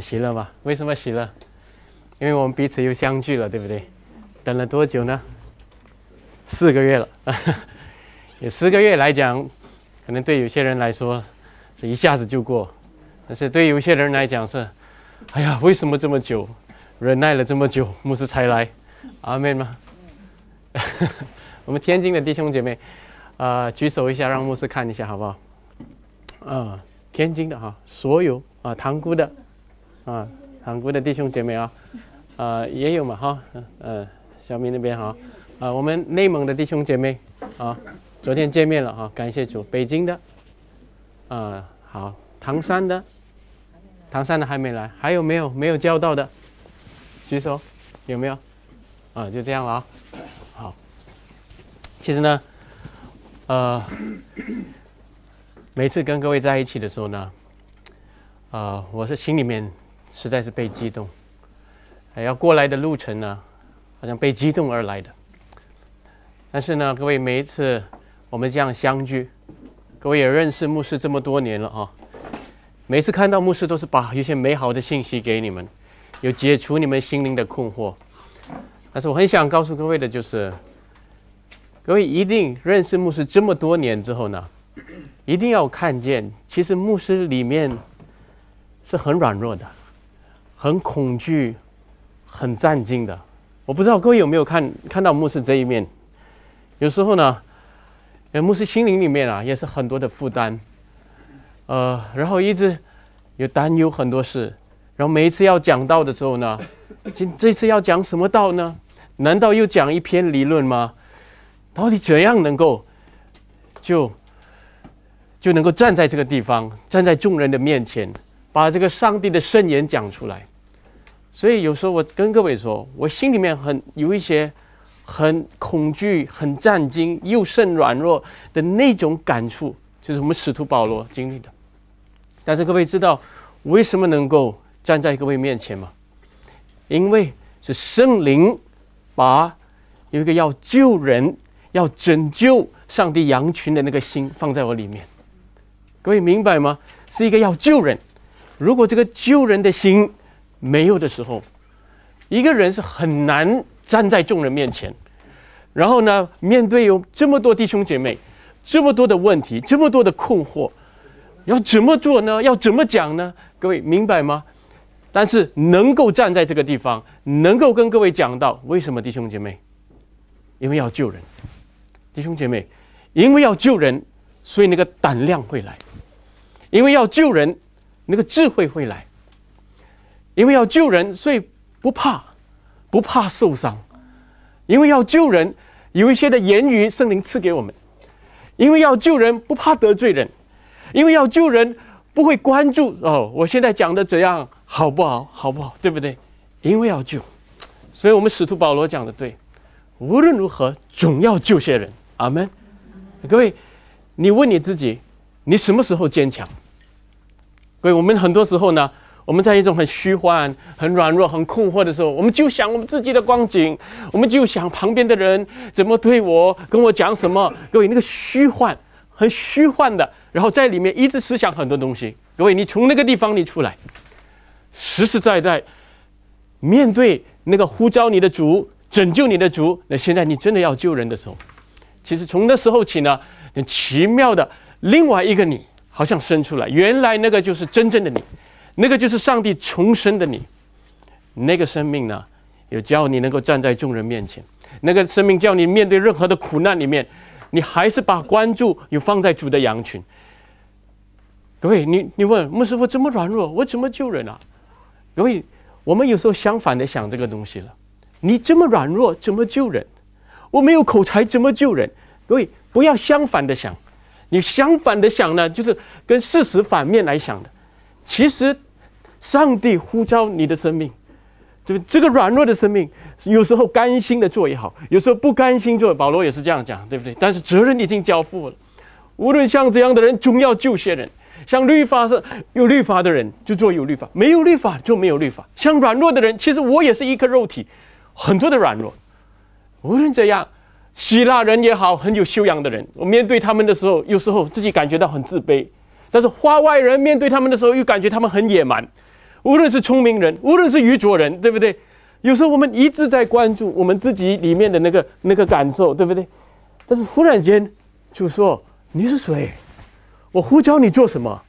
喜了嘛？为什么喜了？因为我们彼此又相聚了，对不对？等了多久呢？四个月了。也四个月来讲，可能对有些人来说是一下子就过，但是对有些人来讲是，哎呀，为什么这么久？忍耐了这么久，牧师才来。阿妹吗？我们天津的弟兄姐妹，啊，举手一下，让牧师看一下好不好？啊，天津的哈，所有啊，塘沽的。啊，韩国的弟兄姐妹啊，呃，也有嘛哈，呃，小米那边哈，啊，我们内蒙的弟兄姐妹啊，昨天见面了哈，感谢主，北京的，嗯，好，唐山的，唐山的还没来，还有没有没有叫到的，举手，有没有？啊，就这样了啊，好。其实呢，呃，每次跟各位在一起的时候呢，呃，我是心里面。实在是被激动，还要过来的路程呢，好像被激动而来的。但是呢，各位每一次我们这样相聚，各位也认识牧师这么多年了啊。每次看到牧师都是把一些美好的信息给你们，有解除你们心灵的困惑。但是我很想告诉各位的就是，各位一定认识牧师这么多年之后呢，一定要看见，其实牧师里面是很软弱的。很恐惧，很战兢的。我不知道各位有没有看看到牧师这一面？有时候呢，牧师心灵里面啊也是很多的负担，呃，然后一直有担忧很多事。然后每一次要讲道的时候呢，今这次要讲什么道呢？难道又讲一篇理论吗？到底怎样能够就就能够站在这个地方，站在众人的面前？把这个上帝的圣言讲出来，所以有时候我跟各位说，我心里面很有一些很恐惧、很战惊又甚软弱的那种感触，就是我们使徒保罗经历的。但是各位知道为什么能够站在各位面前吗？因为是圣灵把有一个要救人、要拯救上帝羊群的那个心放在我里面。各位明白吗？是一个要救人。如果这个救人的心没有的时候，一个人是很难站在众人面前，然后呢，面对有这么多弟兄姐妹，这么多的问题，这么多的困惑，要怎么做呢？要怎么讲呢？各位明白吗？但是能够站在这个地方，能够跟各位讲到为什么弟兄姐妹，因为要救人，弟兄姐妹，因为要救人，所以那个胆量会来，因为要救人。那个智慧会来，因为要救人，所以不怕，不怕受伤。因为要救人，有一些的言语，圣灵赐给我们。因为要救人，不怕得罪人。因为要救人，不会关注哦，我现在讲的怎样，好不好，好不好，对不对？因为要救，所以我们使徒保罗讲的对，无论如何，总要救些人。阿门。各位，你问你自己，你什么时候坚强？各位，我们很多时候呢，我们在一种很虚幻、很软弱、很困惑的时候，我们就想我们自己的光景，我们就想旁边的人怎么对我，跟我讲什么。各位，那个虚幻，很虚幻的，然后在里面一直思想很多东西。各位，你从那个地方你出来，实实在在面对那个呼召你的主、拯救你的主。那现在你真的要救人的时候，其实从那时候起呢，很奇妙的另外一个你。好像生出来，原来那个就是真正的你，那个就是上帝重生的你，那个生命呢，有叫你能够站在众人面前，那个生命叫你面对任何的苦难里面，你还是把关注有放在主的羊群。各位，你你问牧师我怎么软弱，我怎么救人啊？各位，我们有时候相反的想这个东西了，你这么软弱怎么救人？我没有口才怎么救人？各位，不要相反的想。你相反的想呢，就是跟事实反面来想的。其实，上帝呼召你的生命，就这个软弱的生命，有时候甘心的做也好，有时候不甘心做。保罗也是这样讲，对不对？但是责任已经交付了。无论像这样的人，总要救些人。像律法是有律法的人就做有律法，没有律法就没有律法。像软弱的人，其实我也是一颗肉体，很多的软弱。无论怎样。希腊人也好，很有修养的人。我面对他们的时候，有时候自己感觉到很自卑；但是花外人面对他们的时候，又感觉他们很野蛮。无论是聪明人，无论是愚拙人，对不对？有时候我们一直在关注我们自己里面的那个那个感受，对不对？但是忽然间就说：“你是谁？我呼叫你做什么？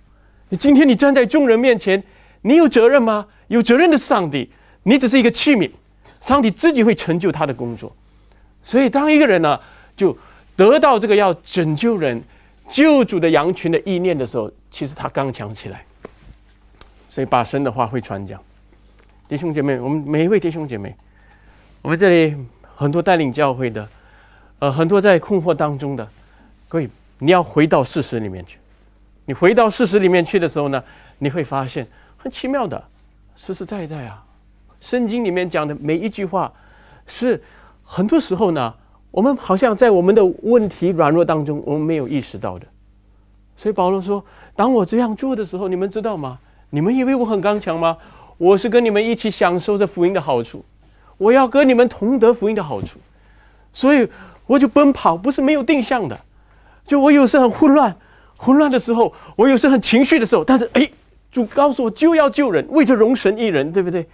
你今天你站在众人面前，你有责任吗？有责任的是上帝，你只是一个器皿，上帝自己会成就他的工作。”所以，当一个人呢，就得到这个要拯救人、救主的羊群的意念的时候，其实他刚强起来。所以，把神的话会传讲。弟兄姐妹，我们每一位弟兄姐妹，我们这里很多带领教会的，呃，很多在困惑当中的，各位，你要回到事实里面去。你回到事实里面去的时候呢，你会发现很奇妙的，实实在在啊，圣经里面讲的每一句话是。很多时候呢，我们好像在我们的问题软弱当中，我们没有意识到的。所以保罗说：“当我这样做的时候，你们知道吗？你们以为我很刚强吗？我是跟你们一起享受着福音的好处，我要跟你们同得福音的好处。所以我就奔跑，不是没有定向的。就我有时很混乱，混乱的时候，我有时很情绪的时候，但是哎，主告诉我，就要救人，为着荣神一人，对不对？”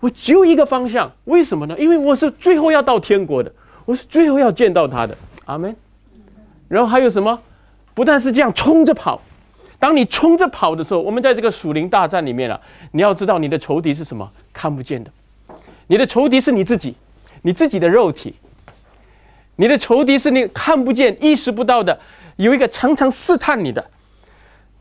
我只有一个方向，为什么呢？因为我是最后要到天国的，我是最后要见到他的。阿门。然后还有什么？不但是这样冲着跑，当你冲着跑的时候，我们在这个属灵大战里面了。你要知道，你的仇敌是什么？看不见的，你的仇敌是你自己，你自己的肉体。你的仇敌是你看不见、意识不到的，有一个常常试探你的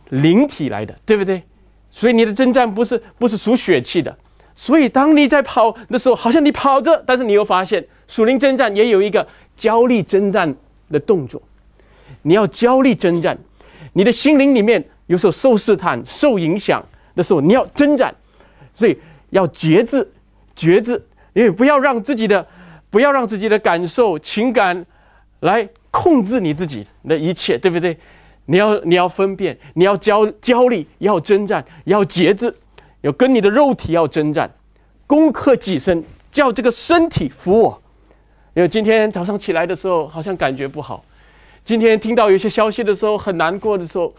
灵体来的，对不对？所以你的征战不是不是属血气的。所以，当你在跑的时候，好像你跑着，但是你又发现，属灵征战也有一个焦虑征战的动作。你要焦虑征战，你的心灵里面有时候受试探、受影响的时候，你要征战，所以要节制、节制，因为不要让自己的、不要让自己的感受、情感来控制你自己的一切，对不对？你要你要分辨，你要焦焦虑，要征战，要节制。要跟你的肉体要征战，攻克己身，叫这个身体服我。因为今天早上起来的时候，好像感觉不好。今天听到有些消息的时候，很难过的时候，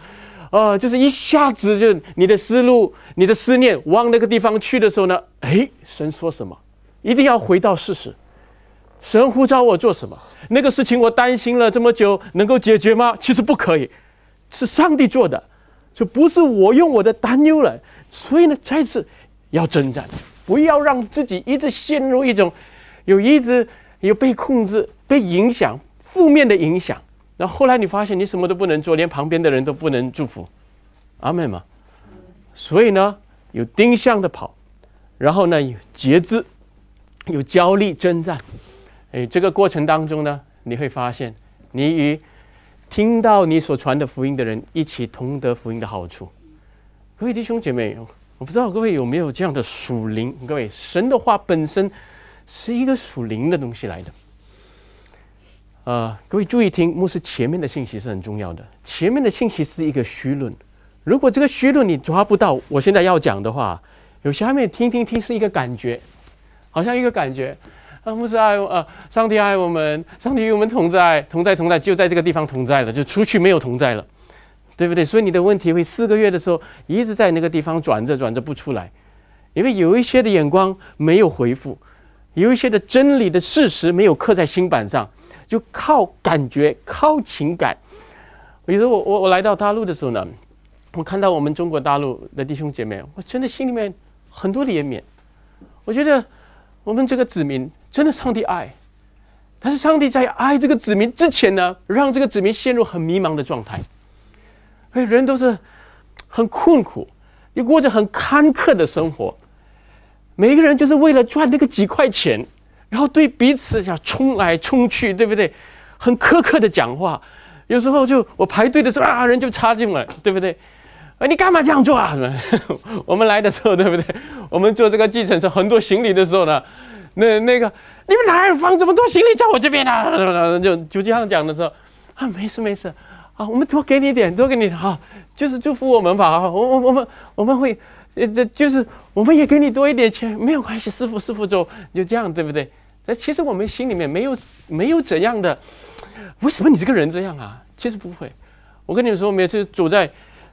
啊，就是一下子就你的思路、你的思念往那个地方去的时候呢，哎，神说什么？一定要回到事实。神呼召我做什么？那个事情我担心了这么久，能够解决吗？其实不可以，是上帝做的，就不是我用我的担忧了。所以呢，再次要征战，不要让自己一直陷入一种有一直有被控制、被影响、负面的影响。然后后来你发现你什么都不能做，连旁边的人都不能祝福阿妹嘛。所以呢，有定向的跑，然后呢有节制，有焦虑征战。哎，这个过程当中呢，你会发现你与听到你所传的福音的人一起同得福音的好处。各位弟兄姐妹，我不知道各位有没有这样的属灵。各位，神的话本身是一个属灵的东西来的。啊，各位注意听，牧师前面的信息是很重要的。前面的信息是一个虚论，如果这个虚论你抓不到，我现在要讲的话，有些下面听听听是一个感觉，好像一个感觉啊，牧师爱我啊，上帝爱我们，上帝与我们同在，同在同在，就在这个地方同在了，就出去没有同在了。对不对？所以你的问题会四个月的时候一直在那个地方转着转着不出来，因为有一些的眼光没有回复，有一些的真理的事实没有刻在心板上，就靠感觉、靠情感。如说我我我来到大陆的时候呢，我看到我们中国大陆的弟兄姐妹，我真的心里面很多怜悯。我觉得我们这个子民真的上帝爱，但是上帝在爱这个子民之前呢，让这个子民陷入很迷茫的状态。人都是很困苦，又过着很坎坷的生活。每一个人就是为了赚那个几块钱，然后对彼此想冲来冲去，对不对？很苛刻的讲话，有时候就我排队的时候啊，人就插进来，对不对？啊，你干嘛这样做啊？我们来的时候，对不对？我们坐这个计程车，很多行李的时候呢，那那个你们哪放这么多行李在我这边呢？就就这样讲的时候，啊，没事没事。啊，我们多给你点，多给你好，就是祝福我们吧。我我我们我们会，这就是我们也给你多一点钱，没有关系。师傅，师傅就就这样，对不对？那其实我们心里面没有没有怎样的。为什么你这个人这样啊？其实不会，我跟你们说，每次走在，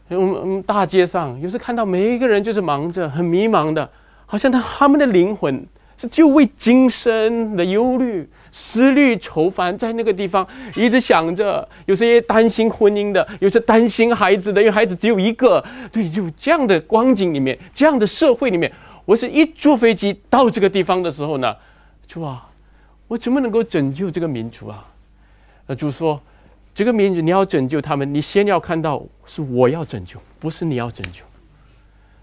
嗯嗯，大街上，有时看到每一个人就是忙着，很迷茫的，好像他他们的灵魂是就为今生的忧虑。思虑愁烦，在那个地方一直想着，有些担心婚姻的，有些担心孩子的，因为孩子只有一个。对，就这样的光景里面，这样的社会里面，我是一坐飞机到这个地方的时候呢，主啊，我怎么能够拯救这个民族啊？那主说，这个民族你要拯救他们，你先要看到是我要拯救，不是你要拯救。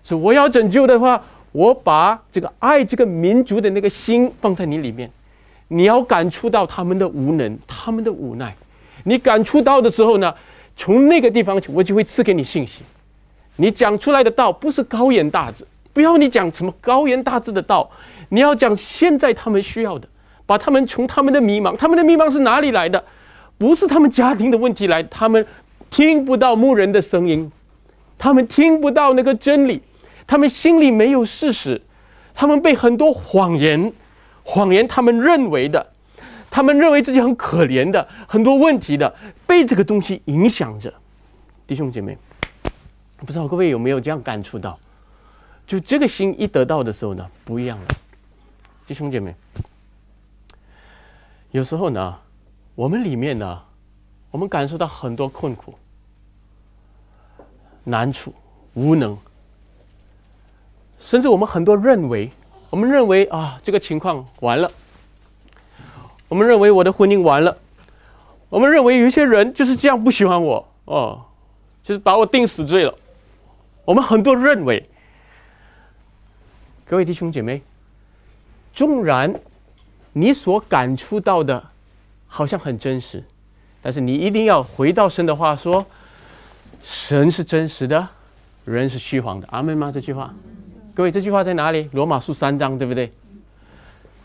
是我要拯救的话，我把这个爱这个民族的那个心放在你里面。你要感触到他们的无能，他们的无奈。你感触到的时候呢，从那个地方，我就会赐给你信息。你讲出来的道不是高言大志，不要你讲什么高言大志的道，你要讲现在他们需要的，把他们从他们的迷茫，他们的迷茫是哪里来的？不是他们家庭的问题来，他们听不到牧人的声音，他们听不到那个真理，他们心里没有事实，他们被很多谎言。谎言，他们认为的，他们认为自己很可怜的，很多问题的，被这个东西影响着。弟兄姐妹，不知道各位有没有这样感触到？就这个心一得到的时候呢，不一样了。弟兄姐妹，有时候呢，我们里面呢，我们感受到很多困苦、难处、无能，甚至我们很多认为。我们认为啊，这个情况完了。我们认为我的婚姻完了。我们认为有一些人就是这样不喜欢我哦，就是把我定死罪了。我们很多认为，各位弟兄姐妹，纵然你所感触到的，好像很真实，但是你一定要回到神的话说，神是真实的，人是虚谎的。阿门吗？这句话。各位，这句话在哪里？罗马书三章，对不对？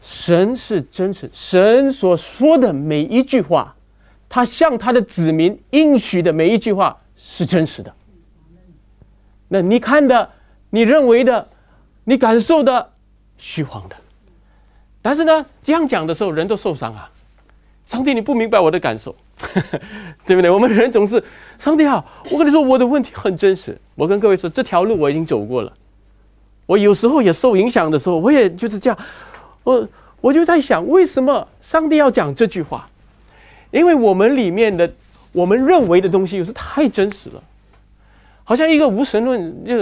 神是真实，神所说的每一句话，他向他的子民应许的每一句话是真实的。那你看的，你认为的，你感受的，虚晃的。但是呢，这样讲的时候，人都受伤啊！上帝，你不明白我的感受，对不对？我们人总是，上帝啊，我跟你说，我的问题很真实。我跟各位说，这条路我已经走过了。我有时候也受影响的时候，我也就是这样，我我就在想，为什么上帝要讲这句话？因为我们里面的我们认为的东西，有时太真实了，好像一个无神论，就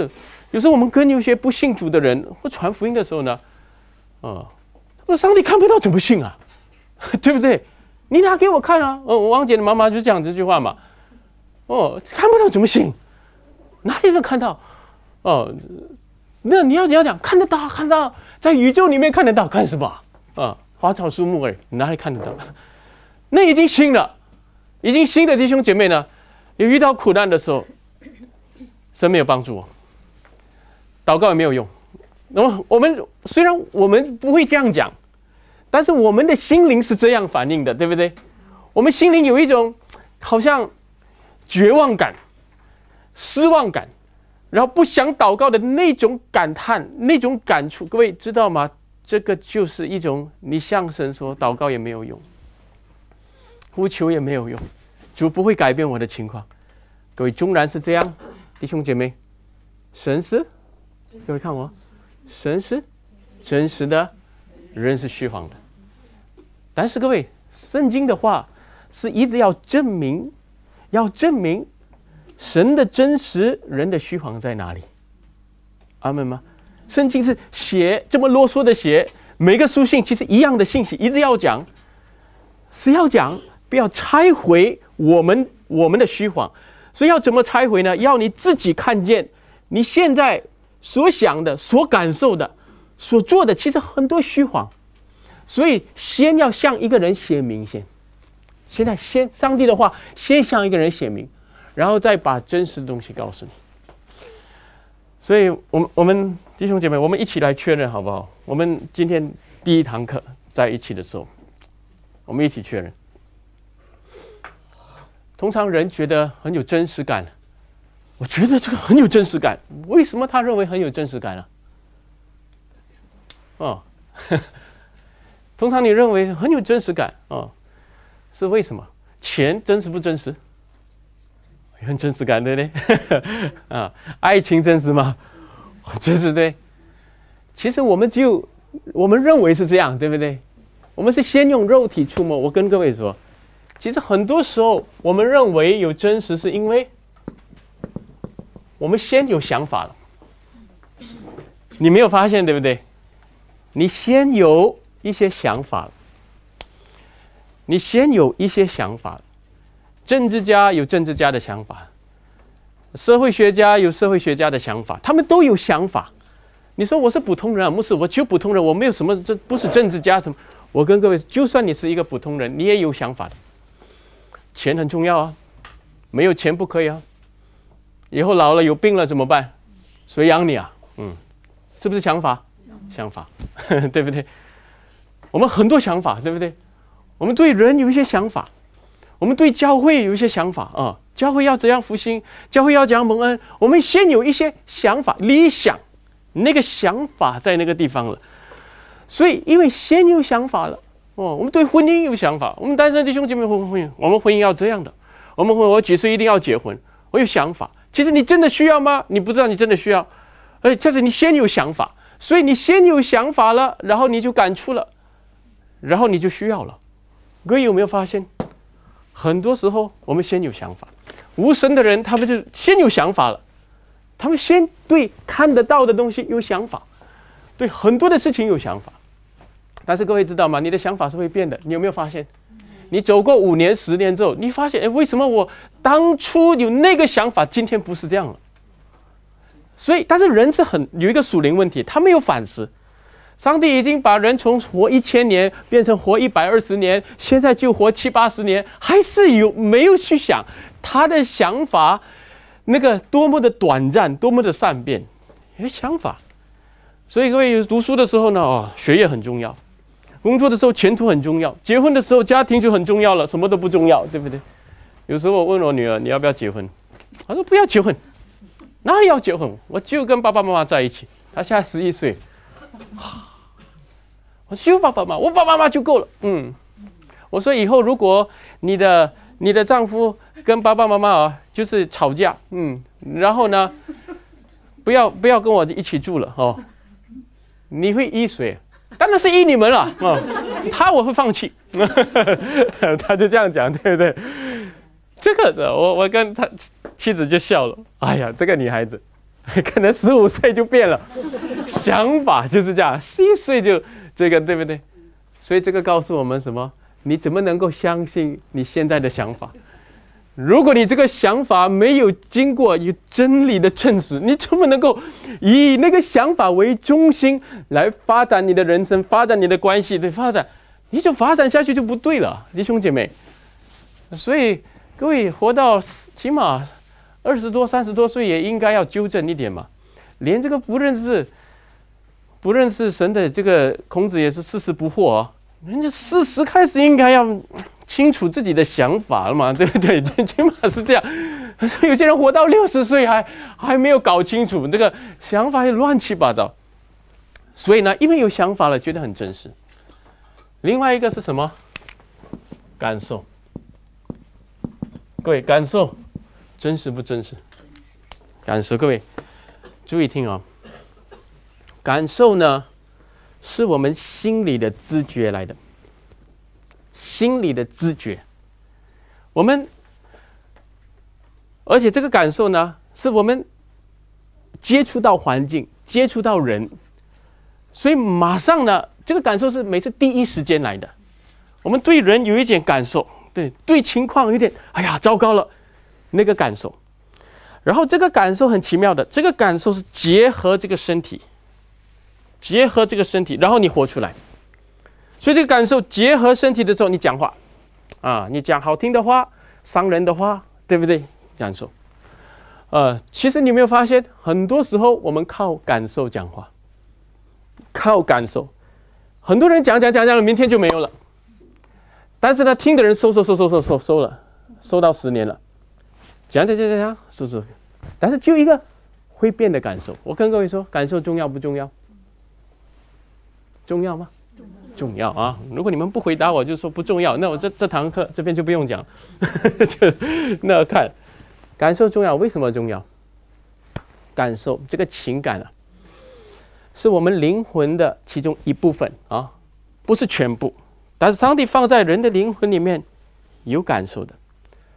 有时候我们跟有些不信主的人或传福音的时候呢，啊，那上帝看不到怎么信啊？对不对？你拿给我看啊！嗯，王姐的妈妈就讲这句话嘛，哦，看不到怎么信？哪里能看到？哦。没有，你要你要讲看得到，看到在宇宙里面看得到，看什么啊？花草树木，你哪里看得到？那已经新了，已经新的弟兄姐妹呢？你遇到苦难的时候，神没有帮助我，祷告也没有用。那么我们虽然我们不会这样讲，但是我们的心灵是这样反应的，对不对？我们心灵有一种好像绝望感、失望感。然后不想祷告的那种感叹，那种感触，各位知道吗？这个就是一种你向神说祷告也没有用，呼求也没有用，主不会改变我的情况。各位，纵然是这样，弟兄姐妹，神是，各位看我，神是真实的，人是虚谎的。但是各位，圣经的话是一直要证明，要证明。神的真实，人的虚谎在哪里？阿门吗？圣经是写这么啰嗦的写，每个书信其实一样的信息，一直要讲，是要讲，不要拆毁我们我们的虚谎。所以要怎么拆毁呢？要你自己看见，你现在所想的、所感受的、所做的，其实很多虚谎。所以先要向一个人写明先，现在先上帝的话，先向一个人写明。然后再把真实的东西告诉你，所以，我们我们弟兄姐妹，我们一起来确认好不好？我们今天第一堂课在一起的时候，我们一起确认。通常人觉得很有真实感，我觉得这个很有真实感，为什么他认为很有真实感呢？哦，通常你认为很有真实感啊，是为什么？钱真实不真实？很真实感，对不对？啊，爱情真实吗？真是对。其实我们只有我们认为是这样，对不对？我们是先用肉体触摸。我跟各位说，其实很多时候，我们认为有真实，是因为我们先有想法了。你没有发现，对不对？你先有一些想法了，你先有一些想法。政治家有政治家的想法，社会学家有社会学家的想法，他们都有想法。你说我是普通人啊，不是？我就普通人，我没有什么，这不是政治家什么？我跟各位，就算你是一个普通人，你也有想法的。钱很重要啊，没有钱不可以啊。以后老了有病了怎么办？谁养你啊？嗯，是不是想法？想法，对不对？我们很多想法，对不对？我们对人有一些想法。我们对教会有一些想法啊，教会要怎样复兴？教会要怎样蒙恩？我们先有一些想法、理想，那个想法在那个地方了。所以，因为先有想法了哦，我们对婚姻有想法，我们单身弟兄姐妹婚婚姻，我们婚姻要这样的。我们我几岁一定要结婚？我有想法。其实你真的需要吗？你不知道你真的需要。哎，这是你先有想法，所以你先有想法了，然后你就感触了，然后你就需要了。各位有没有发现？很多时候，我们先有想法。无神的人，他们就先有想法了，他们先对看得到的东西有想法，对很多的事情有想法。但是各位知道吗？你的想法是会变的。你有没有发现？你走过五年、十年之后，你发现，哎，为什么我当初有那个想法，今天不是这样了？所以，但是人是很有一个属灵问题，他没有反思。上帝已经把人从活一千年变成活一百二十年，现在就活七八十年，还是有没有去想他的想法？那个多么的短暂，多么的善变，有想法。所以各位读书的时候呢，哦，学业很重要；工作的时候前途很重要；结婚的时候家庭就很重要了，什么都不重要，对不对？有时候我问我女儿你要不要结婚，她说不要结婚，哪里要结婚？我就跟爸爸妈妈在一起。她现在十一岁。啊！我就爸爸妈妈，我爸爸妈妈就够了。嗯，我说以后如果你的你的丈夫跟爸爸妈妈啊，就是吵架，嗯，然后呢，不要不要跟我一起住了哦。你会依谁？当然是依你们了啊。他我会放弃。他就这样讲，对不对？这个我我跟他妻子就笑了。哎呀，这个女孩子。可能十五岁就变了，想法就是这样，十一岁就这个，对不对？所以这个告诉我们什么？你怎么能够相信你现在的想法？如果你这个想法没有经过有真理的证实，你怎么能够以那个想法为中心来发展你的人生，发展你的关系？对，发展你就发展下去就不对了，弟兄姐妹。所以各位活到起码。二十多、三十多岁也应该要纠正一点嘛，连这个不认识、不认识神的这个孔子也是四十不惑啊。人家四十开始应该要清楚自己的想法了嘛，对不对？最起码是这样。有些人活到六十岁还还没有搞清楚这个想法，还乱七八糟。所以呢，因为有想法了，觉得很真实。另外一个是什么？感受，各位感受。真实不真实？感受，各位注意听啊！感受呢，是我们心里的知觉来的，心里的知觉。我们而且这个感受呢，是我们接触到环境、接触到人，所以马上呢，这个感受是每次第一时间来的。我们对人有一点感受，对对情况有点，哎呀，糟糕了。那个感受，然后这个感受很奇妙的，这个感受是结合这个身体，结合这个身体，然后你活出来。所以这个感受结合身体的时候，你讲话啊，你讲好听的话、伤人的话，对不对？感受，呃，其实你没有发现，很多时候我们靠感受讲话，靠感受。很多人讲讲讲讲了，明天就没有了，但是他听的人收收收收收收收了，收到十年了。讲讲讲讲是试是？但是就一个会变的感受，我跟各位说，感受重要不重要？重要吗？重要啊！如果你们不回答我，就说不重要，那我这这堂课这边就不用讲。那看感受重要，为什么重要？感受这个情感啊，是我们灵魂的其中一部分啊，不是全部。但是上帝放在人的灵魂里面有感受的，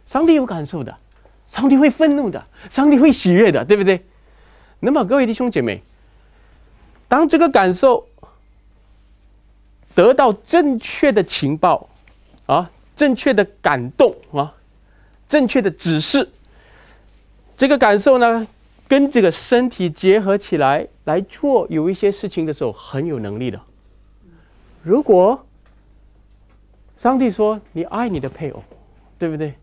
上帝有感受的。上帝会愤怒的，上帝会喜悦的，对不对？那么各位弟兄姐妹，当这个感受得到正确的情报啊，正确的感动啊，正确的指示，这个感受呢，跟这个身体结合起来来做有一些事情的时候，很有能力的。如果上帝说你爱你的配偶，对不对？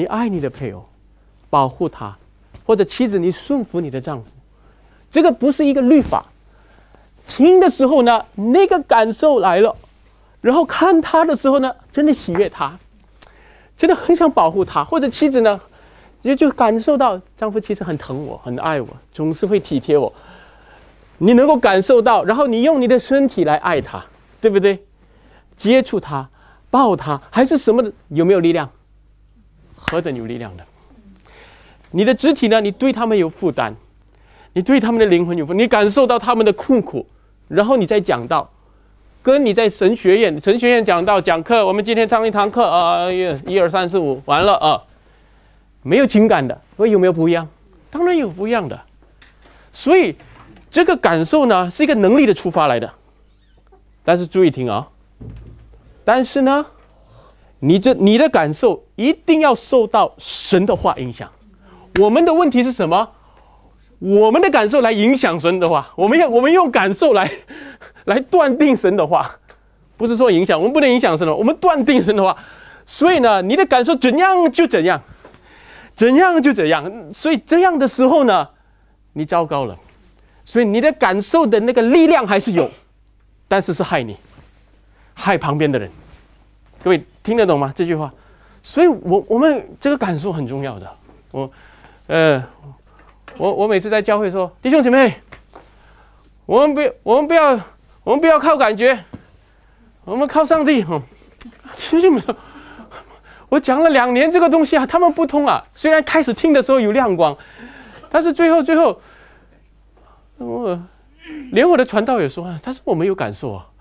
你爱你的配偶，保护他，或者妻子，你顺服你的丈夫，这个不是一个律法。听的时候呢，那个感受来了，然后看他的时候呢，真的喜悦他，真的很想保护他，或者妻子呢，也就感受到丈夫其实很疼我，很爱我，总是会体贴我。你能够感受到，然后你用你的身体来爱他，对不对？接触他，抱他，还是什么的？有没有力量？何等有力量的！你的肢体呢？你对他们有负担，你对他们的灵魂有负，你感受到他们的痛苦，然后你再讲到，跟你在神学院，神学院讲到讲课，我们今天上一堂课啊，一二三四五，完了啊，没有情感的，我有没有不一样？当然有不一样的。所以这个感受呢，是一个能力的出发来的。但是注意听啊，但是呢。你这你的感受一定要受到神的话影响。我们的问题是什么？我们的感受来影响神的话，我们要我们用感受来 来断定神的话，不是说影响，我们不能影响神的，我们断定神的话。所以呢，你的感受怎样就怎样，怎样就怎样。所以这样的时候呢，你糟糕了。所以你的感受的那个力量还是有，但是是害你，害旁边的人。各位。听得懂吗？这句话，所以，我我们这个感受很重要的。我，呃，我我每次在教会说，弟兄姐妹，我们不，我们不要，我们不要靠感觉，我们靠上帝。见没有？我讲了两年这个东西啊，他们不通啊。虽然开始听的时候有亮光，但是最后最后，我连我的传道也说，但是我没有感受啊。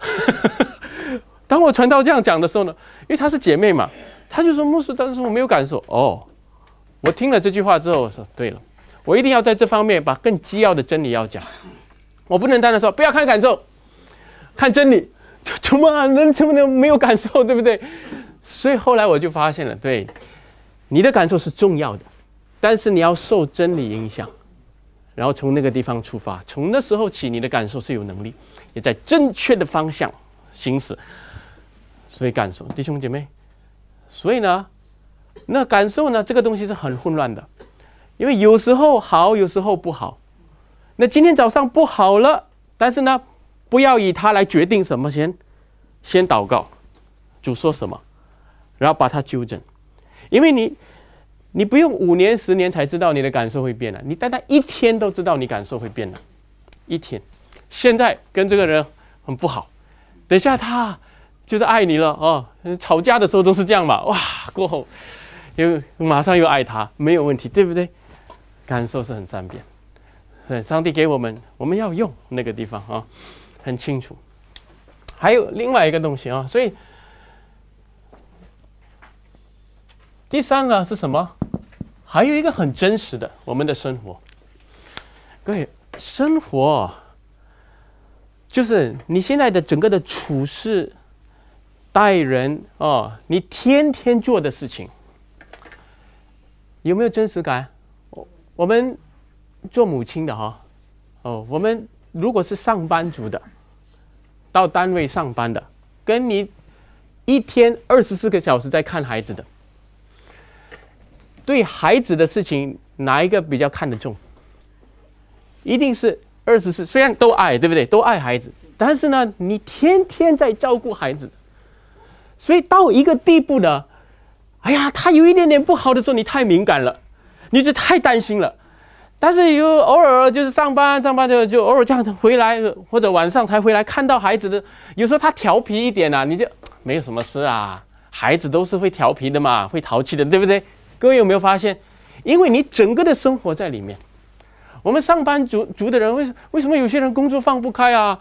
当我传道这样讲的时候呢？因为她是姐妹嘛，她就说：“牧师，当时我没有感受。”哦，我听了这句话之后，我说：“对了，我一定要在这方面把更基要的真理要讲。我不能单单说不要看感受，看真理，怎么啊？怎么能没有感受？对不对？”所以后来我就发现了，对，你的感受是重要的，但是你要受真理影响，然后从那个地方出发，从那时候起，你的感受是有能力，也在正确的方向行驶。所以感受，弟兄姐妹，所以呢，那感受呢，这个东西是很混乱的，因为有时候好，有时候不好。那今天早上不好了，但是呢，不要以它来决定什么，先先祷告，主说什么，然后把它纠正。因为你，你不用五年、十年才知道你的感受会变了，你单单一天都知道你感受会变了。一天，现在跟这个人很不好，等下他。就是爱你了哦，吵架的时候都是这样嘛。哇，过后又马上又爱他，没有问题，对不对？感受是很善变，所以上帝给我们，我们要用那个地方啊，很清楚。还有另外一个东西啊，所以第三个是什么？还有一个很真实的我们的生活，对，生活就是你现在的整个的处事。爱人哦，你天天做的事情有没有真实感？我我们做母亲的哈，哦，我们如果是上班族的，到单位上班的，跟你一天二十四个小时在看孩子的，对孩子的事情哪一个比较看得重？一定是二十四。虽然都爱，对不对？都爱孩子，但是呢，你天天在照顾孩子。所以到一个地步呢，哎呀，他有一点点不好的时候，你太敏感了，你就太担心了。但是有偶尔就是上班，上班就就偶尔这样子回来，或者晚上才回来，看到孩子的有时候他调皮一点啊，你就没有什么事啊。孩子都是会调皮的嘛，会淘气的，对不对？各位有没有发现？因为你整个的生活在里面，我们上班族族的人，为为什么有些人工作放不开啊？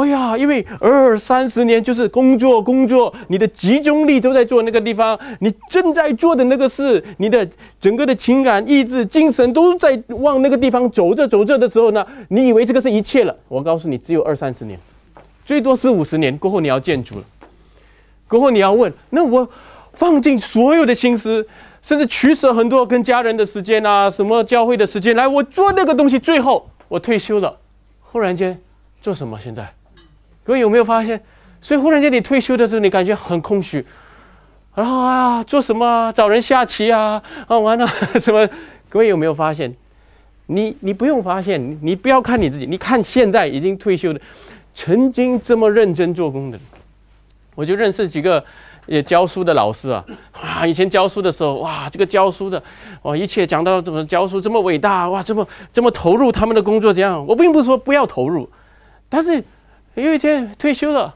哎呀，因为二三十年就是工作工作，你的集中力都在做那个地方，你正在做的那个事，你的整个的情感、意志、精神都在往那个地方走着走着的时候呢，你以为这个是一切了？我告诉你，只有二三十年，最多四五十年，过后你要建筑了，过后你要问，那我放进所有的心思，甚至取舍很多跟家人的时间啊，什么教会的时间，来我做那个东西，最后我退休了，忽然间做什么？现在？各位有没有发现？所以忽然间你退休的时候，你感觉很空虚，然后啊，做什么啊？找人下棋啊？啊，完了 什么？各位有没有发现？你你不用发现，你不要看你自己，你看现在已经退休的，曾经这么认真做工的，我就认识几个也教书的老师啊。啊，以前教书的时候，哇，这个教书的，哇，一切讲到怎么教书这么伟大，哇，这么这么投入他们的工作这样。我并不是说不要投入，但是。有一天退休了，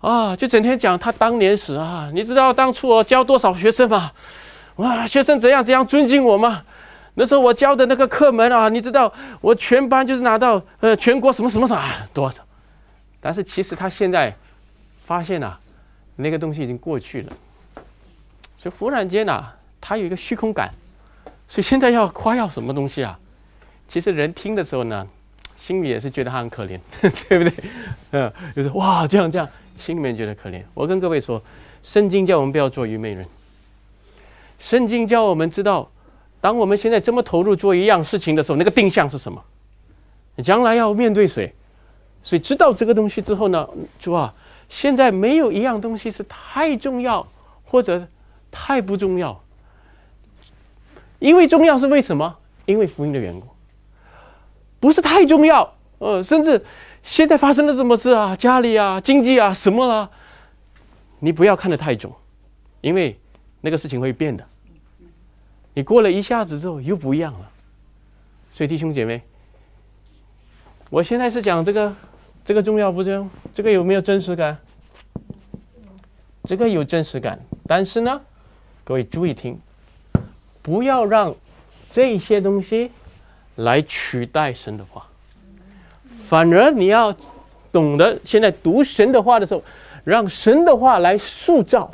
啊，就整天讲他当年时啊，你知道当初我教多少学生吗？哇，学生怎样怎样尊敬我吗？那时候我教的那个课门啊，你知道我全班就是拿到呃全国什么什么什么多少？但是其实他现在发现呐，那个东西已经过去了，所以忽然间呐，他有一个虚空感，所以现在要夸耀什么东西啊？其实人听的时候呢。心里也是觉得他很可怜，对不对？嗯，就是哇，这样这样，心里面觉得可怜。我跟各位说，圣经叫我们不要做愚昧人，圣经叫我们知道，当我们现在这么投入做一样事情的时候，那个定向是什么？将来要面对谁？所以知道这个东西之后呢，主啊，现在没有一样东西是太重要或者太不重要，因为重要是为什么？因为福音的缘故。不是太重要，呃，甚至现在发生了什么事啊？家里啊，经济啊，什么了？你不要看得太重，因为那个事情会变的。你过了一下子之后又不一样了。所以弟兄姐妹，我现在是讲这个，这个重要不重要？这个有没有真实感？这个有真实感，但是呢，各位注意听，不要让这些东西。来取代神的话，反而你要懂得现在读神的话的时候，让神的话来塑造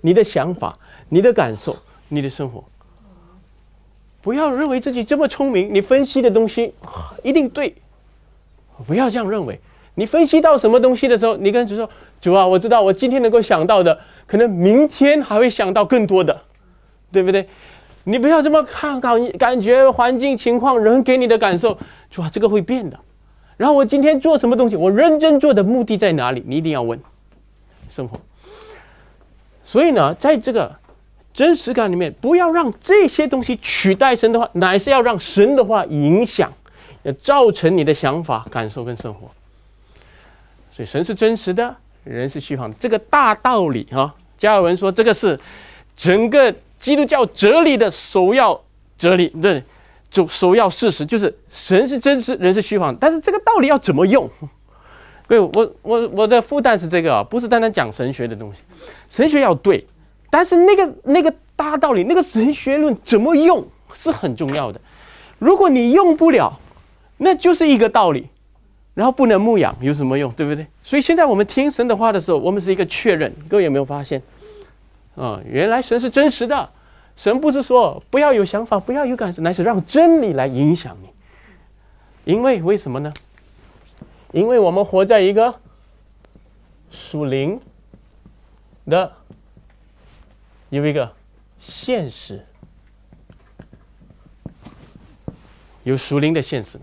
你的想法、你的感受、你的生活。不要认为自己这么聪明，你分析的东西一定对。不要这样认为。你分析到什么东西的时候，你跟主说：“主啊，我知道，我今天能够想到的，可能明天还会想到更多的，对不对？”你不要这么看感感觉环境情况人给你的感受，哇，这个会变的。然后我今天做什么东西，我认真做的目的在哪里？你一定要问生活。所以呢，在这个真实感里面，不要让这些东西取代神的话，乃是要让神的话影响，要造成你的想法、感受跟生活。所以神是真实的，人是虚幻的。这个大道理哈，加尔文说这个是整个。基督教哲理的首要哲理，对，首首要事实就是神是真实，人是虚幻。但是这个道理要怎么用？各位，我我我的负担是这个，不是单单讲神学的东西，神学要对，但是那个那个大道理，那个神学论怎么用是很重要的。如果你用不了，那就是一个道理，然后不能牧养，有什么用，对不对？所以现在我们听神的话的时候，我们是一个确认。各位有没有发现？啊，原来神是真实的，神不是说不要有想法，不要有感受，乃是让真理来影响你。因为为什么呢？因为我们活在一个属灵的有一个现实，有属灵的现实。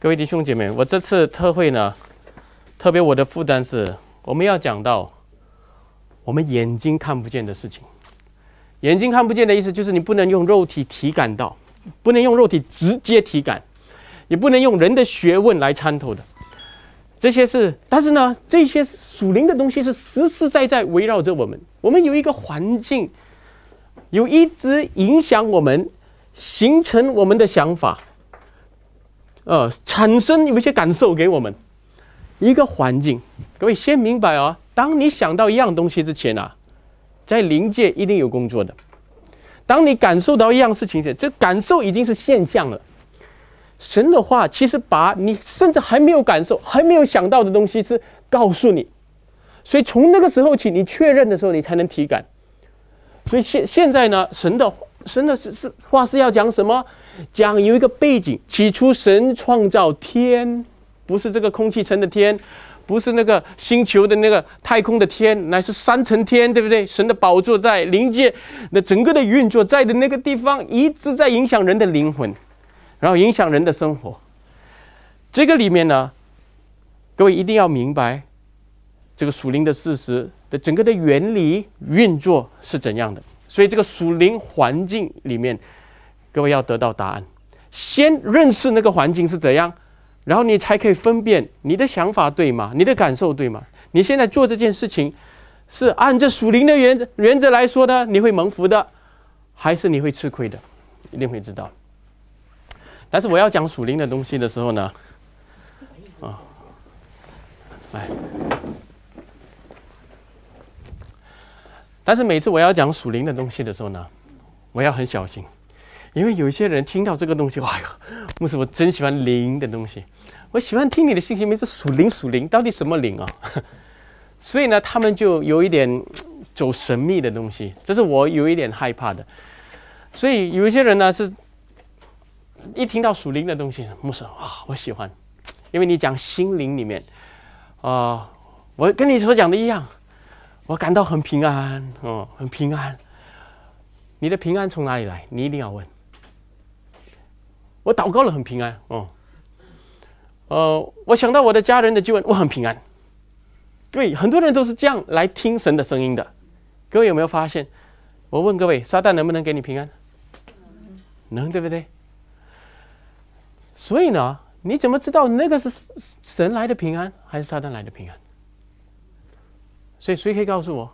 各位弟兄姐妹，我这次特会呢，特别我的负担是，我们要讲到。我们眼睛看不见的事情，眼睛看不见的意思就是你不能用肉体体感到，不能用肉体直接体感，也不能用人的学问来参透的。这些是，但是呢，这些属灵的东西是实实在在围绕着我们。我们有一个环境，有一直影响我们，形成我们的想法，呃，产生有一些感受给我们一个环境。各位先明白啊。当你想到一样东西之前啊，在灵界一定有工作的。当你感受到一样事情前，这感受已经是现象了。神的话其实把你甚至还没有感受、还没有想到的东西是告诉你，所以从那个时候起，你确认的时候，你才能体感。所以现现在呢，神的神的是是话是要讲什么？讲有一个背景，起初神创造天，不是这个空气层的天。不是那个星球的那个太空的天，乃是三层天，对不对？神的宝座在灵界，那整个的运作在的那个地方，一直在影响人的灵魂，然后影响人的生活。这个里面呢，各位一定要明白这个属灵的事实的整个的原理运作是怎样的。所以这个属灵环境里面，各位要得到答案，先认识那个环境是怎样。然后你才可以分辨你的想法对吗？你的感受对吗？你现在做这件事情，是按这属灵的原则原则来说呢？你会蒙福的，还是你会吃亏的？一定会知道。但是我要讲属灵的东西的时候呢，啊，来，但是每次我要讲属灵的东西的时候呢，我要很小心，因为有一些人听到这个东西，哇哟，为什么我真喜欢灵的东西？我喜欢听你的信息，名字属灵属灵，到底什么灵啊？所以呢，他们就有一点走神秘的东西，这是我有一点害怕的。所以有一些人呢，是一听到属灵的东西，牧师啊，我喜欢，因为你讲心灵里面啊，我跟你所讲的一样，我感到很平安，哦，很平安。你的平安从哪里来？你一定要问。我祷告了，很平安，哦。呃，我想到我的家人的就问，我很平安。各位，很多人都是这样来听神的声音的。各位有没有发现？我问各位，撒旦能不能给你平安？能，对不对？所以呢，你怎么知道那个是神来的平安，还是撒旦来的平安？所以，谁可以告诉我，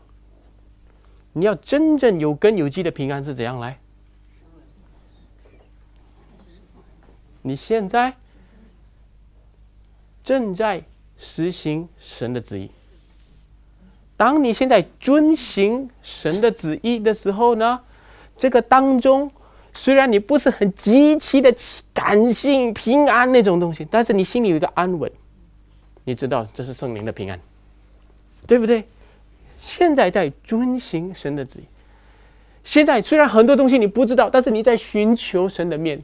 你要真正有根有基的平安是怎样来？你现在？正在实行神的旨意。当你现在遵行神的旨意的时候呢，这个当中虽然你不是很极其的感性平安那种东西，但是你心里有一个安稳，你知道这是圣灵的平安，对不对？现在在遵行神的旨意，现在虽然很多东西你不知道，但是你在寻求神的面，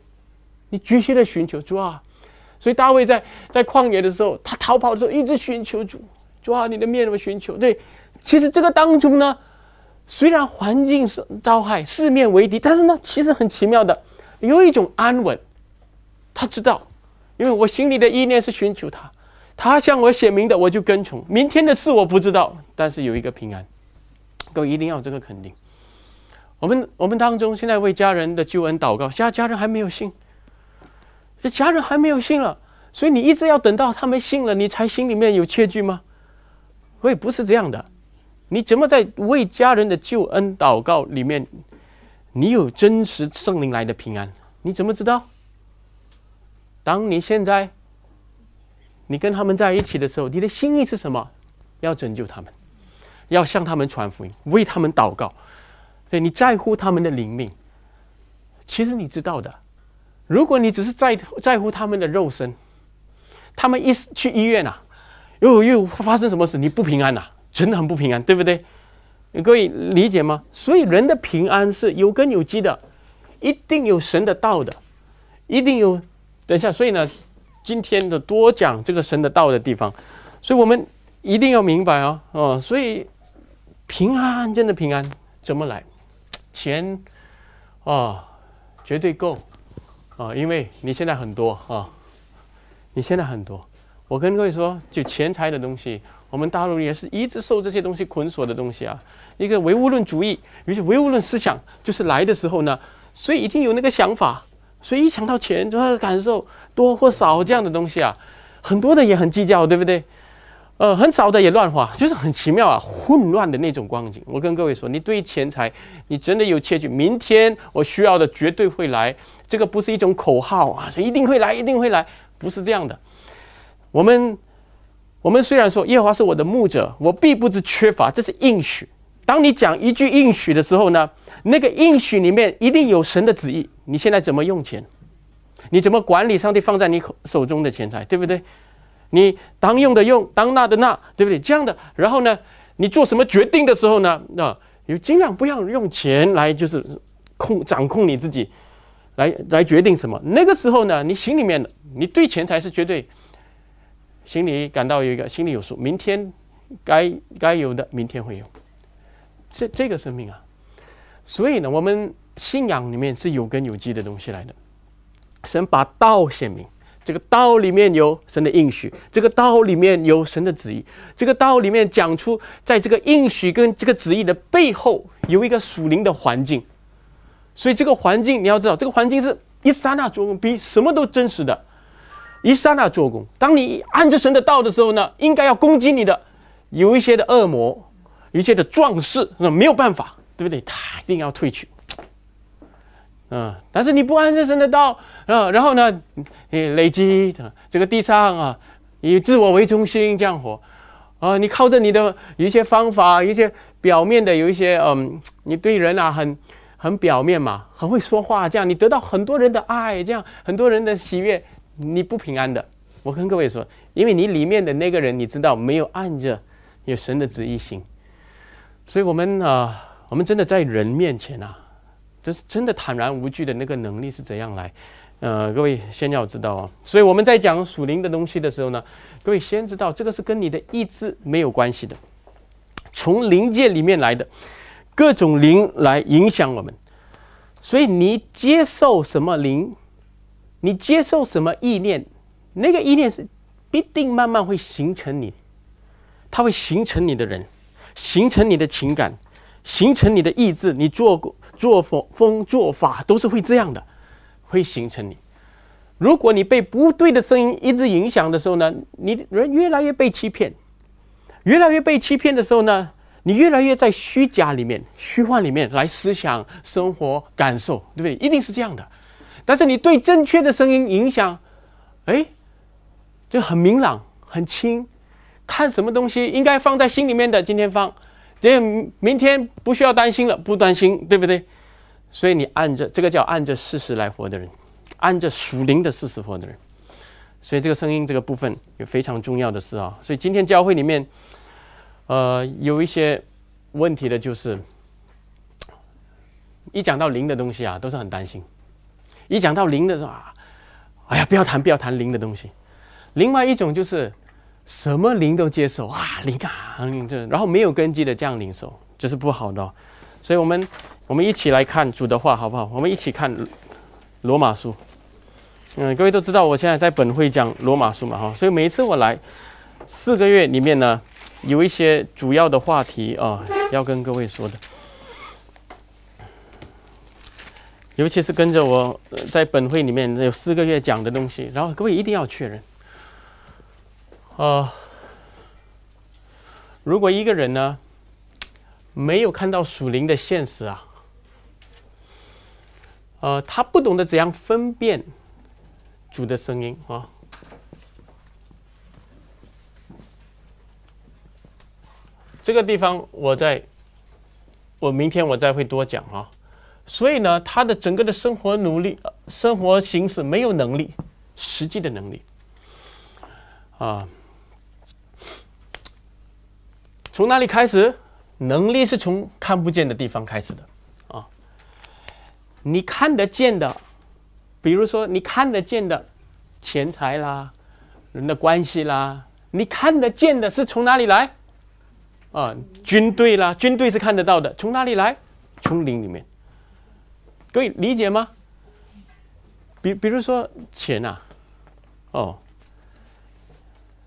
你继续的寻求主啊。所以大卫在在旷野的时候，他逃跑的时候一直寻求主，主啊，你的面，怎么寻求。对，其实这个当中呢，虽然环境是遭害，四面为敌，但是呢，其实很奇妙的，有一种安稳。他知道，因为我心里的意念是寻求他，他向我显明的，我就跟从。明天的事我不知道，但是有一个平安。各位一定要这个肯定。我们我们当中现在为家人的救恩祷告，家家人还没有信。这家人还没有信了，所以你一直要等到他们信了，你才心里面有窃惧吗？喂，不是这样的。你怎么在为家人的救恩祷告里面，你有真实圣灵来的平安？你怎么知道？当你现在你跟他们在一起的时候，你的心意是什么？要拯救他们，要向他们传福音，为他们祷告。对，你在乎他们的灵命。其实你知道的。如果你只是在在乎他们的肉身，他们一去医院呐，又又发生什么事？你不平安呐，真的很不平安，对不对？各位理解吗？所以人的平安是有根有基的，一定有神的道的，一定有。等一下，所以呢，今天的多讲这个神的道的地方，所以我们一定要明白啊，哦，所以平安真的平安怎么来？钱啊，绝对够。啊，因为你现在很多啊，你现在很多，我跟各位说，就钱财的东西，我们大陆也是一直受这些东西捆锁的东西啊。一个唯物论主义，有些唯物论思想，就是来的时候呢，所以已经有那个想法，所以一想到钱，就会感受多或少这样的东西啊，很多的也很计较，对不对？呃，很少的也乱花，就是很奇妙啊，混乱的那种光景。我跟各位说，你对钱财，你真的有切据。明天我需要的绝对会来，这个不是一种口号啊，一定会来，一定会来，不是这样的。我们，我们虽然说耶和华是我的牧者，我必不知缺乏，这是应许。当你讲一句应许的时候呢，那个应许里面一定有神的旨意。你现在怎么用钱？你怎么管理上帝放在你手中的钱财？对不对？你当用的用，当纳的纳，对不对？这样的，然后呢，你做什么决定的时候呢？啊，你尽量不要用钱来，就是控掌控你自己，来来决定什么。那个时候呢，你心里面的你对钱财是绝对心里感到有一个心里有数，明天该该有的，明天会有。这这个生命啊，所以呢，我们信仰里面是有根有基的东西来的。神把道显明。这个道里面有神的应许，这个道里面有神的旨意，这个道里面讲出，在这个应许跟这个旨意的背后，有一个属灵的环境。所以这个环境你要知道，这个环境是一刹那做工，比什么都真实的，一刹那做工。当你按着神的道的时候呢，应该要攻击你的有一些的恶魔，一些的壮士，那没有办法，对不对？他一定要退去。嗯，但是你不按着神的道，然后然后呢，你累积这这个地上啊，以自我为中心降火，啊，你靠着你的有一些方法，一些表面的，有一些嗯，你对人啊很很表面嘛，很会说话，这样你得到很多人的爱，这样很多人的喜悦，你不平安的。我跟各位说，因为你里面的那个人，你知道没有按着有神的旨意行，所以我们啊，我们真的在人面前啊。这是真的坦然无惧的那个能力是怎样来？呃，各位先要知道啊。所以我们在讲属灵的东西的时候呢，各位先知道这个是跟你的意志没有关系的，从灵界里面来的各种灵来影响我们。所以你接受什么灵，你接受什么意念，那个意念是必定慢慢会形成你，它会形成你的人，形成你的情感，形成你的意志。你做过。作风、风做法都是会这样的，会形成你。如果你被不对的声音一直影响的时候呢，你人越来越被欺骗，越来越被欺骗的时候呢，你越来越在虚假里面、虚幻里面来思想、生活、感受，对不对？一定是这样的。但是你对正确的声音影响，哎，就很明朗、很清。看什么东西应该放在心里面的，今天放。这明天不需要担心了，不担心，对不对？所以你按着这个叫按着事实来活的人，按着属灵的事实活的人。所以这个声音这个部分有非常重要的事啊，所以今天教会里面，呃，有一些问题的就是，一讲到灵的东西啊，都是很担心；一讲到灵的是吧、啊，哎呀，不要谈，不要谈灵的东西。另外一种就是。什么灵都接受啊，灵感、灵这，然后没有根基的这样灵受，这是不好的。所以，我们我们一起来看主的话，好不好？我们一起看罗马书。嗯，各位都知道，我现在在本会讲罗马书嘛，哈。所以，每一次我来四个月里面呢，有一些主要的话题啊，要跟各位说的。尤其是跟着我在本会里面有四个月讲的东西，然后各位一定要确认。呃，如果一个人呢没有看到属灵的现实啊，呃，他不懂得怎样分辨主的声音啊，这个地方我在我明天我再会多讲啊，所以呢，他的整个的生活努力、生活形式没有能力，实际的能力啊。从哪里开始？能力是从看不见的地方开始的，啊，你看得见的，比如说你看得见的钱财啦，人的关系啦，你看得见的是从哪里来？啊，军队啦，军队是看得到的，从哪里来？从零里面，各位理解吗？比比如说钱啊，哦，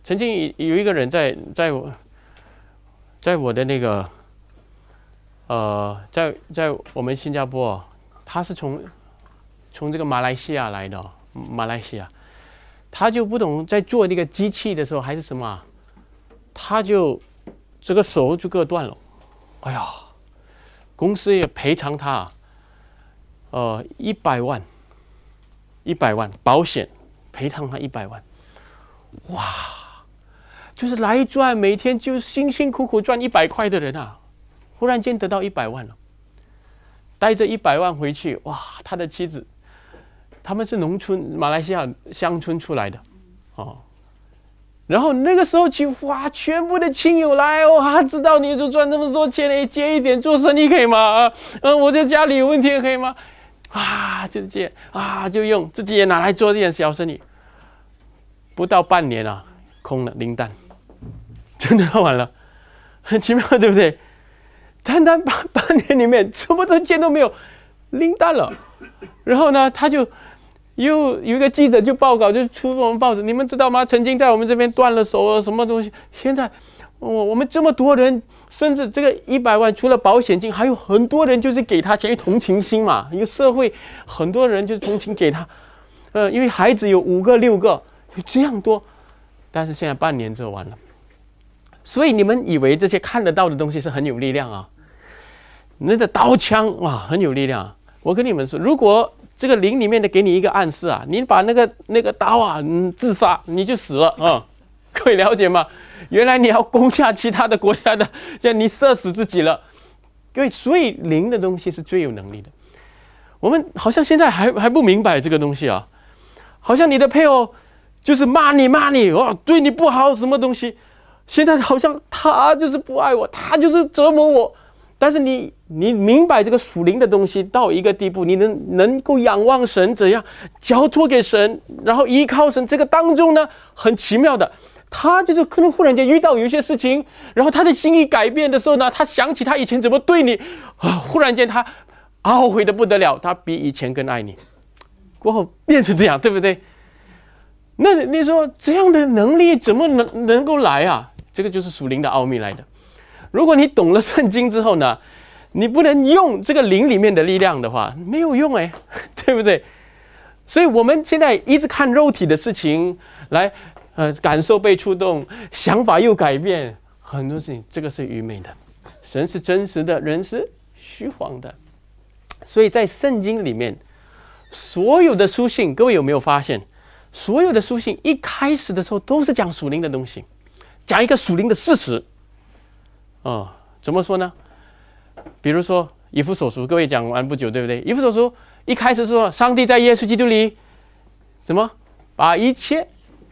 曾经有一个人在在。在我的那个，呃，在在我们新加坡，他是从从这个马来西亚来的马来西亚，他就不懂在做那个机器的时候还是什么，他就这个手就割断了，哎呀，公司也赔偿他，呃，一百万，一百万保险赔偿他一百万，哇。就是来赚，每天就辛辛苦苦赚一百块的人啊，忽然间得到一百万了，带着一百万回去，哇，他的妻子，他们是农村马来西亚乡村出来的，哦，然后那个时候去哇，全部的亲友来哇，知道你就赚那么多钱哎，借一点做生意可以吗？啊，嗯，我在家里有问题可以吗？啊，就借啊，就用自己也拿来做一点小生意，不到半年啊，空了零蛋。真的完了，很奇妙，对不对？单单八八年里面，什么证件都没有，零蛋了。然后呢，他就又有一个记者就报告，就出我们报纸，你们知道吗？曾经在我们这边断了手啊，什么东西？现在我我们这么多人，甚至这个一百万，除了保险金，还有很多人就是给他钱，同情心嘛。一个社会很多人就是同情给他，呃，因为孩子有五个六个，有这样多。但是现在半年就完了。所以你们以为这些看得到的东西是很有力量啊？那个刀枪哇，很有力量。我跟你们说，如果这个灵里面的给你一个暗示啊，你把那个那个刀啊，自杀你就死了啊。各 位了解吗？原来你要攻下其他的国家的，现在你射死自己了。各位，所以灵的东西是最有能力的。我们好像现在还还不明白这个东西啊，好像你的配偶就是骂你骂你哦，对你不好，什么东西？现在好像他就是不爱我，他就是折磨我。但是你你明白这个属灵的东西到一个地步，你能能够仰望神，怎样交托给神，然后依靠神，这个当中呢，很奇妙的，他就是可能忽然间遇到有一些事情，然后他的心意改变的时候呢，他想起他以前怎么对你，啊，忽然间他懊悔的不得了，他比以前更爱你，过后变成这样，对不对？那你说这样的能力怎么能能够来啊？这个就是属灵的奥秘来的。如果你懂了圣经之后呢，你不能用这个灵里面的力量的话，没有用哎，对不对？所以我们现在一直看肉体的事情，来呃感受被触动，想法又改变，很多事情这个是愚昧的。神是真实的，人是虚晃的。所以在圣经里面所有的书信，各位有没有发现？所有的书信一开始的时候都是讲属灵的东西。讲一个属灵的事实，啊，怎么说呢？比如说《以弗所书》，各位讲完不久，对不对？《以弗所书》一开始说，上帝在耶稣基督里，什么？把一切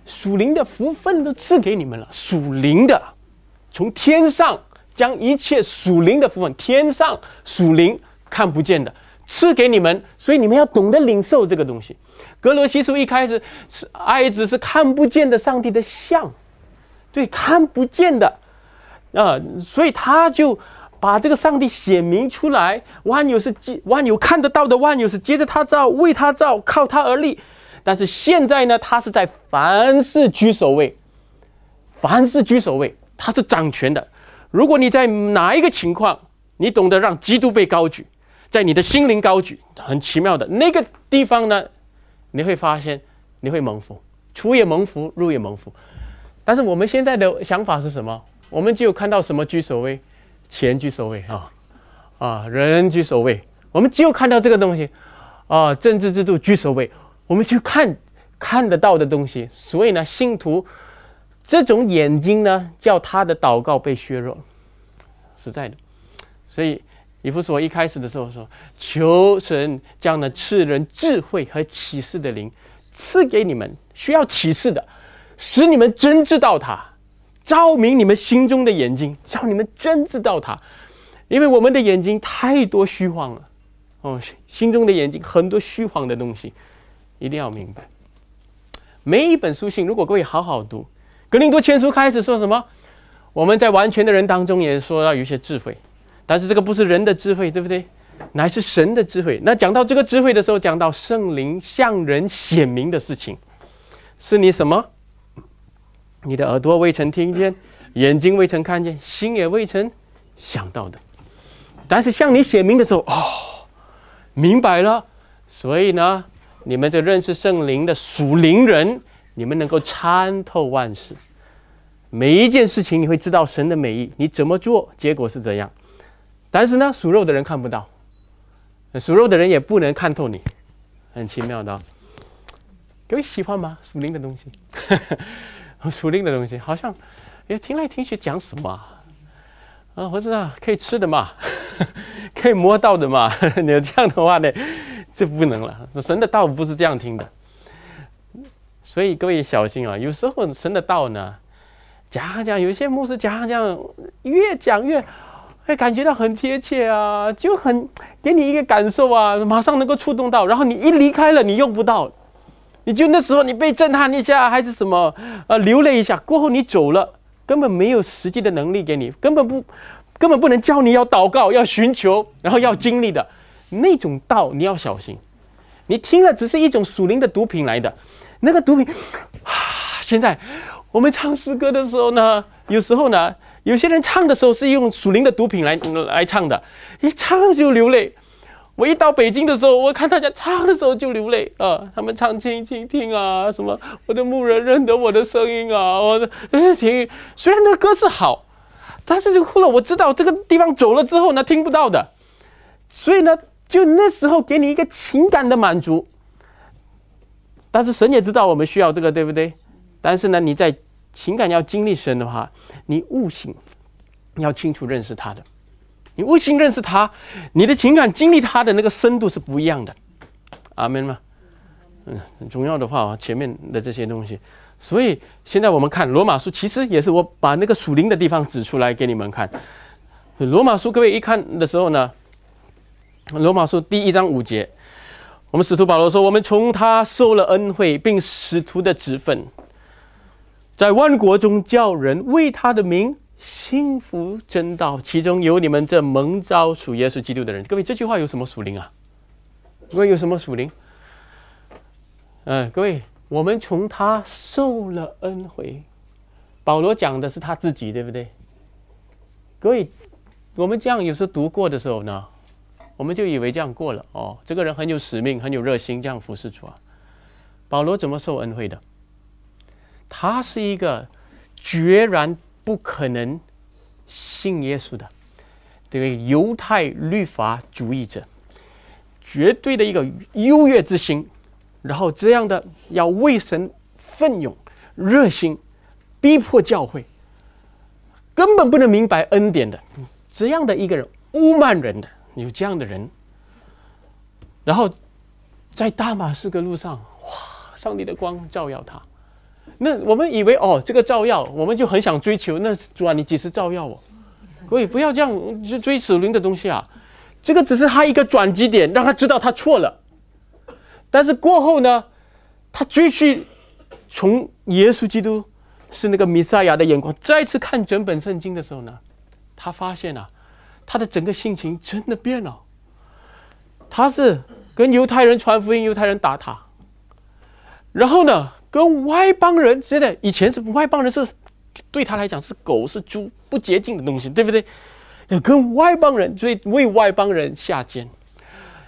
属灵的福分都赐给你们了。属灵的，从天上将一切属灵的福分，天上属灵看不见的，赐给你们。所以你们要懂得领受这个东西。格罗西书一开始是爱子是看不见的上帝的像。对看不见的，啊，所以他就把这个上帝显明出来。万有是接，万有看得到的，万有是接着他造，为他造，靠他而立。但是现在呢，他是在凡事居首位，凡事居首位，他是掌权的。如果你在哪一个情况，你懂得让基督被高举，在你的心灵高举，很奇妙的那个地方呢，你会发现你会蒙福，出也蒙福，入也蒙福。但是我们现在的想法是什么？我们只有看到什么居首位，钱居首位啊，啊，人居首位。我们只有看到这个东西，啊，政治制度居首位。我们去看看得到的东西，所以呢，信徒这种眼睛呢，叫他的祷告被削弱，实在的。所以以弗所一开始的时候说，求神将那赐人智慧和启示的灵赐给你们，需要启示的。使你们真知道他，照明你们心中的眼睛，叫你们真知道他，因为我们的眼睛太多虚晃了，哦，心中的眼睛很多虚晃的东西，一定要明白。每一本书信，如果各位好好读，格林多前书开始说什么？我们在完全的人当中也说要有一些智慧，但是这个不是人的智慧，对不对？乃是神的智慧。那讲到这个智慧的时候，讲到圣灵向人显明的事情，是你什么？你的耳朵未曾听见，眼睛未曾看见，心也未曾想到的。但是向你写明的时候，哦，明白了。所以呢，你们这认识圣灵的属灵人，你们能够参透万事。每一件事情，你会知道神的美意，你怎么做，结果是怎样。但是呢，属肉的人看不到，属肉的人也不能看透你，很奇妙的。各位喜欢吗？属灵的东西。属灵的东西好像，也听来听去讲什么，啊，我知道可以吃的嘛，可以摸到的嘛。你这样的话呢，就不能了。神的道不是这样听的，所以各位小心啊。有时候神的道呢，讲讲，有些牧师讲讲，越讲越，会感觉到很贴切啊，就很给你一个感受啊，马上能够触动到。然后你一离开了，你用不到。你就那时候你被震撼一下还是什么，呃流泪一下过后你走了，根本没有实际的能力给你，根本不，根本不能教你要祷告要寻求，然后要经历的，那种道你要小心，你听了只是一种属灵的毒品来的，那个毒品，啊！现在我们唱诗歌的时候呢，有时候呢，有些人唱的时候是用属灵的毒品来来唱的，一唱就流泪。我一到北京的时候，我看大家唱的时候就流泪啊！他们唱《轻轻听》啊，什么我的牧人认得我的声音啊，我的哎，听，虽然那个歌是好，但是就哭了。我知道这个地方走了之后呢，听不到的，所以呢，就那时候给你一个情感的满足。但是神也知道我们需要这个，对不对？但是呢，你在情感要经历神的话，你悟性要清楚认识他的。你用心认识他，你的情感经历他的那个深度是不一样的，阿门吗？嗯，很重要的话啊，前面的这些东西。所以现在我们看罗马书，其实也是我把那个属灵的地方指出来给你们看。罗马书各位一看的时候呢，罗马书第一章五节，我们使徒保罗说：“我们从他受了恩惠，并使徒的职分，在万国中叫人为他的名。”幸福真道，其中有你们这蒙召属耶稣基督的人。各位，这句话有什么属灵啊？各位有什么属灵？嗯，各位，我们从他受了恩惠。保罗讲的是他自己，对不对？各位，我们这样有时候读过的时候呢，我们就以为这样过了。哦，这个人很有使命，很有热心，这样服侍主啊。保罗怎么受恩惠的？他是一个决然。不可能信耶稣的，对犹太律法主义者，绝对的一个优越之心，然后这样的要为神奋勇、热心，逼迫教会，根本不能明白恩典的，这样的一个人乌曼人的有这样的人，然后在大马士革路上，哇，上帝的光照耀他。那我们以为哦，这个照耀，我们就很想追求。那主啊，你几时照耀我？所以不要这样去追齿轮的东西啊。这个只是他一个转机点，让他知道他错了。但是过后呢，他继续从耶稣基督是那个弥赛亚的眼光，再次看整本圣经的时候呢，他发现啊，他的整个性情真的变了。他是跟犹太人传福音，犹太人打他。然后呢？跟外邦人，现在以前是外邦人是对他来讲是狗是猪不洁净的东西，对不对？要跟外邦人，所以为外邦人下贱。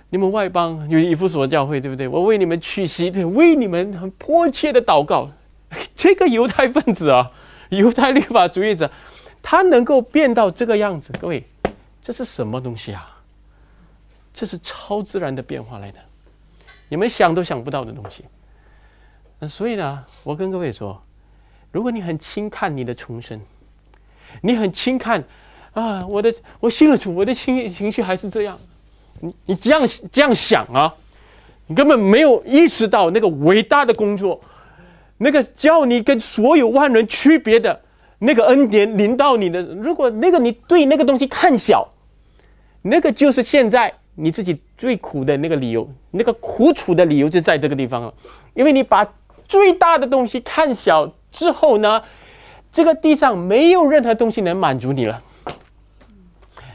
你们外邦有伊什所教会对不对？我为你们屈膝，对，为你们很迫切的祷告。这个犹太分子啊，犹太立法主义者，他能够变到这个样子，各位，这是什么东西啊？这是超自然的变化来的，你们想都想不到的东西。所以呢，我跟各位说，如果你很轻看你的重生，你很轻看啊，我的我信了主，我的情情绪还是这样，你你这样这样想啊，你根本没有意识到那个伟大的工作，那个叫你跟所有万人区别的那个恩典临到你的，如果那个你对那个东西看小，那个就是现在你自己最苦的那个理由，那个苦楚的理由就在这个地方了，因为你把。最大的东西看小之后呢，这个地上没有任何东西能满足你了。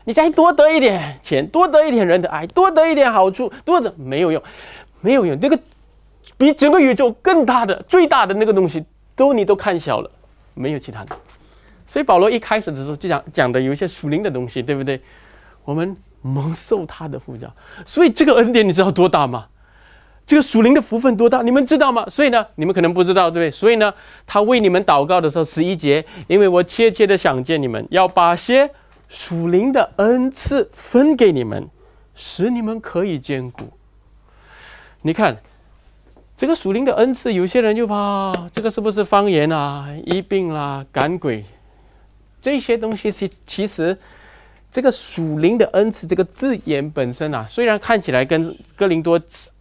你再多得一点钱，多得一点人的爱，多得一点好处，多的没有用，没有用。那个比整个宇宙更大的、最大的那个东西，都你都看小了，没有其他的。所以保罗一开始的时候就讲讲的有一些属灵的东西，对不对？我们蒙受他的护照，所以这个恩典你知道多大吗？这个属灵的福分多大，你们知道吗？所以呢，你们可能不知道，对不对？所以呢，他为你们祷告的时候，十一节，因为我切切的想见你们，要把些属灵的恩赐分给你们，使你们可以坚固。你看，这个属灵的恩赐，有些人就怕这个是不是方言啊、医病啦、赶鬼，这些东西是其实。这个属灵的恩赐这个字眼本身啊，虽然看起来跟哥林多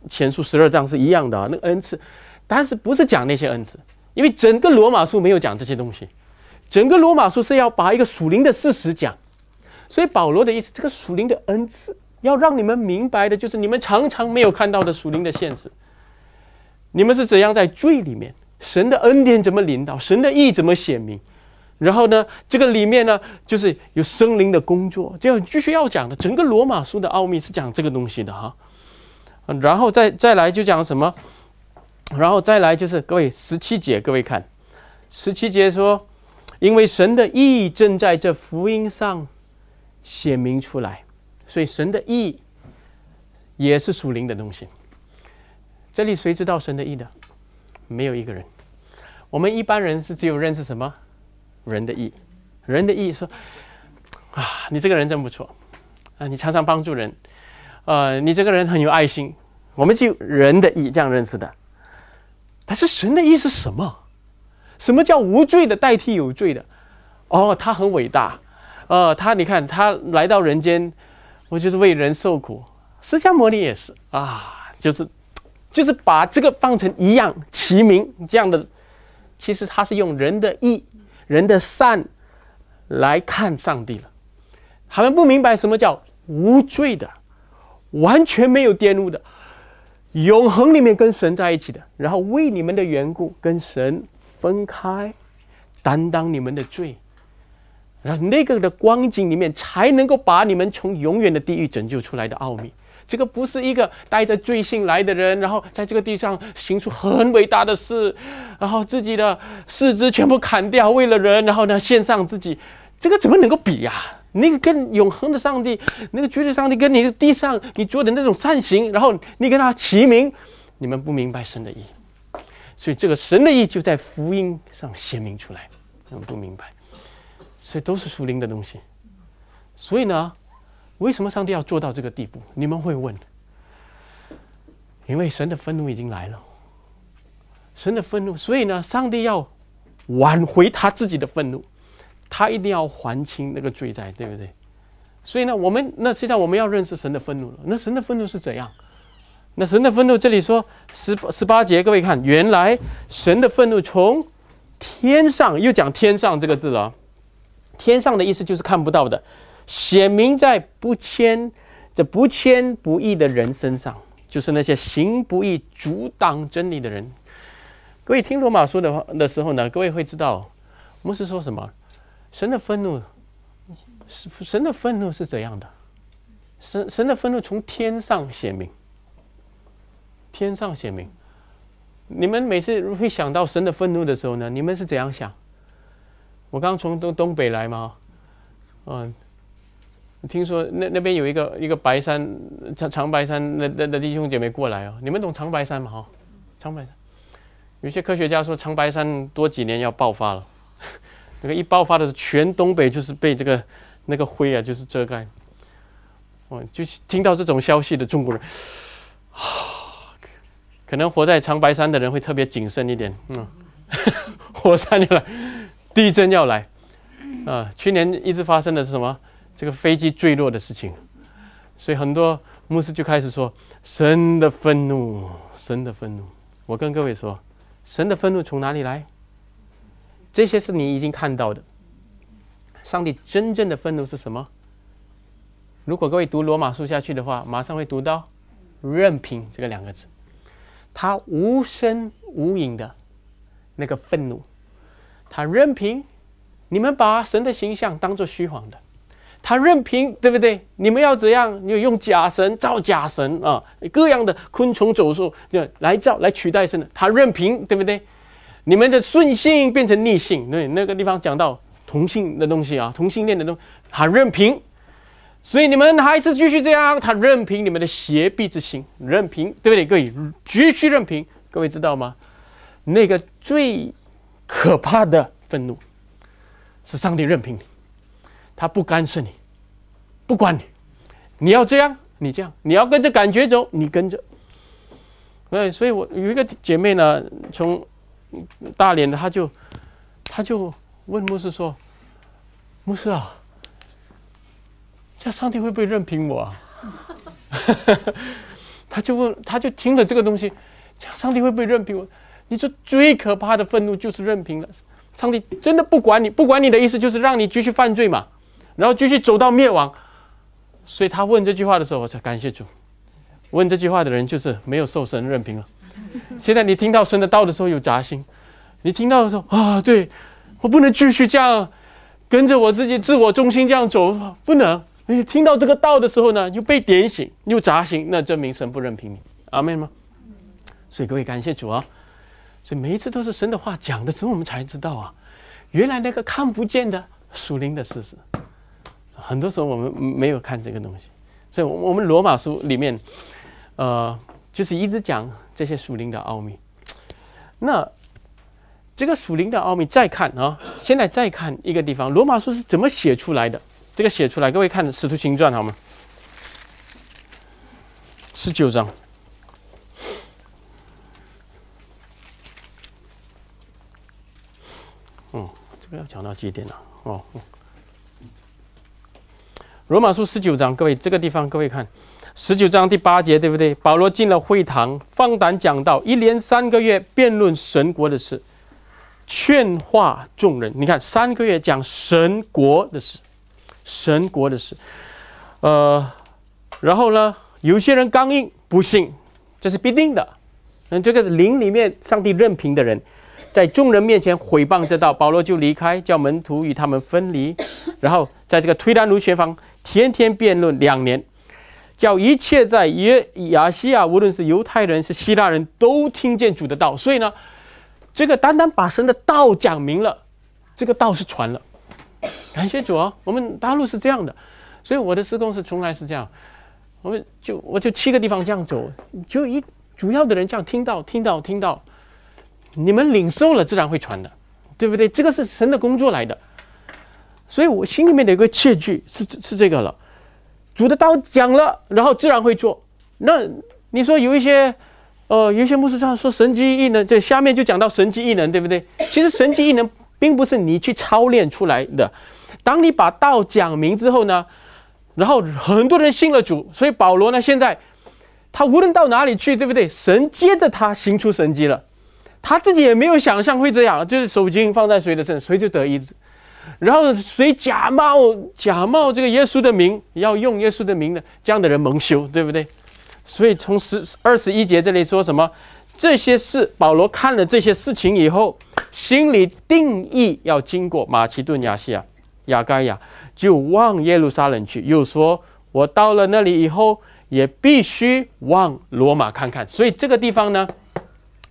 前书十二章是一样的啊，那个恩赐，但是不是讲那些恩赐，因为整个罗马书没有讲这些东西，整个罗马书是要把一个属灵的事实讲，所以保罗的意思，这个属灵的恩赐要让你们明白的，就是你们常常没有看到的属灵的现实，你们是怎样在罪里面，神的恩典怎么领到，神的意怎么显明。然后呢，这个里面呢，就是有生灵的工作，这样继续要讲的。整个罗马书的奥秘是讲这个东西的哈。然后再再来就讲什么？然后再来就是各位十七节，各位看十七节说，因为神的意正在这福音上显明出来，所以神的意也是属灵的东西。这里谁知道神的意的？没有一个人。我们一般人是只有认识什么？人的意，人的意说啊，你这个人真不错啊，你常常帮助人，呃，你这个人很有爱心。我们就人的意这样认识的。但是神的意是什么？什么叫无罪的代替有罪的？哦，他很伟大，呃，他你看他来到人间，我就是为人受苦。释迦牟尼也是啊，就是就是把这个放成一样齐名这样的。其实他是用人的意。人的善来看上帝了，他们不明白什么叫无罪的，完全没有玷污的，永恒里面跟神在一起的，然后为你们的缘故跟神分开，担当你们的罪，那那个的光景里面才能够把你们从永远的地狱拯救出来的奥秘。这个不是一个带着罪性来的人，然后在这个地上行出很伟大的事，然后自己的四肢全部砍掉，为了人，然后呢献上自己，这个怎么能够比呀？那个跟永恒的上帝，那个绝对上帝，跟你地上你做的那种善行，然后你跟他齐名，你们不明白神的意，所以这个神的意就在福音上显明出来，你们不明白，所以都是属灵的东西，所以呢。为什么上帝要做到这个地步？你们会问，因为神的愤怒已经来了，神的愤怒，所以呢，上帝要挽回他自己的愤怒，他一定要还清那个罪债，对不对？所以呢，我们那现在我们要认识神的愤怒了。那神的愤怒是怎样？那神的愤怒，这里说十十八节，各位看，原来神的愤怒从天上，又讲“天上”这个字了，“天上的”意思就是看不到的。写明在不谦、这不谦不义的人身上，就是那些行不义、阻挡真理的人。各位听罗马书的话的时候呢，各位会知道，我们是说什么？神的愤怒神的愤怒是怎样的？神神的愤怒从天上显明，天上显明。你们每次会想到神的愤怒的时候呢，你们是怎样想？我刚从东东北来嘛，嗯。听说那那边有一个一个白山长长白山那那弟兄姐妹过来哦，你们懂长白山吗？哈，长白山有些科学家说长白山多几年要爆发了，那个一爆发的时候，全东北就是被这个那个灰啊就是遮盖，哦，就是听到这种消息的中国人，可能活在长白山的人会特别谨慎一点。嗯，活三年了，地震要来啊！去年一直发生的是什么？这个飞机坠落的事情，所以很多牧师就开始说神的愤怒，神的愤怒。我跟各位说，神的愤怒从哪里来？这些是你已经看到的。上帝真正的愤怒是什么？如果各位读罗马书下去的话，马上会读到“任凭”这个两个字。他无声无影的那个愤怒，他任凭你们把神的形象当作虚谎的。他任凭，对不对？你们要怎样？你用假神造假神啊，各样的昆虫走兽就来造来取代神的。他任凭，对不对？你们的顺性变成逆性，对那个地方讲到同性的东西啊，同性恋的东西，他任凭。所以你们还是继续这样，他任凭你们的邪僻之心，任凭，对不对，各位？继续任凭，各位知道吗？那个最可怕的愤怒，是上帝任凭你。他不干涉你，不管你，你要这样，你这样，你要跟着感觉走，你跟着。对，所以我有一个姐妹呢，从大连，她就，她就问牧师说：“牧师啊，这上帝会不会任凭我？”啊？”他 就问，他就听了这个东西，这上帝会不会任凭我？你说最可怕的愤怒就是任凭了，上帝真的不管你，不管你的意思就是让你继续犯罪嘛？然后继续走到灭亡，所以他问这句话的时候，我才感谢主。问这句话的人就是没有受神任凭了。现在你听到神的道的时候有扎心，你听到的时候啊，对我不能继续这样跟着我自己自我中心这样走，不能。你听到这个道的时候呢，又被点醒，又扎心，那证明神不任平民。阿妹吗？所以各位感谢主啊！所以每一次都是神的话讲的时候，我们才知道啊，原来那个看不见的属灵的事实。很多时候我们没有看这个东西，所以，我们罗马书里面，呃，就是一直讲这些属灵的奥秘。那这个属灵的奥秘再看啊，现在再看一个地方，罗马书是怎么写出来的？这个写出来，各位看《使徒行传》好吗？十九章。嗯，这个要讲到几点呢？哦。罗马书十九章，各位这个地方，各位看十九章第八节，对不对？保罗进了会堂，放胆讲道，一连三个月辩论神国的事，劝化众人。你看三个月讲神国的事，神国的事，呃，然后呢，有些人刚硬不信，这是必定的。那这个灵里面，上帝任凭的人，在众人面前毁谤这道，保罗就离开，叫门徒与他们分离，然后在这个推丹奴学房。天天辩论两年，叫一切在耶雅西亚，无论是犹太人是希腊人都听见主的道。所以呢，这个单单把神的道讲明了，这个道是传了。感谢主哦，我们大陆是这样的，所以我的施工是从来是这样，我们就我就七个地方这样走，就一主要的人这样听到听到听到，你们领受了，自然会传的，对不对？这个是神的工作来的。所以，我心里面有个切据是是这个了，主的道讲了，然后自然会做。那你说有一些，呃，有些牧师这样说神机异能，这下面就讲到神机异能，对不对？其实神机异能并不是你去操练出来的，当你把道讲明之后呢，然后很多人信了主，所以保罗呢，现在他无论到哪里去，对不对？神接着他行出神机了，他自己也没有想象会这样，就是手巾放在谁的身，谁就得医治。然后谁假冒假冒这个耶稣的名要用耶稣的名呢？这样的人蒙羞，对不对？所以从十二十一节这里说什么？这些事保罗看了这些事情以后，心里定义要经过马其顿、亚细亚、雅加亚，就往耶路撒冷去。又说我到了那里以后，也必须往罗马看看。所以这个地方呢，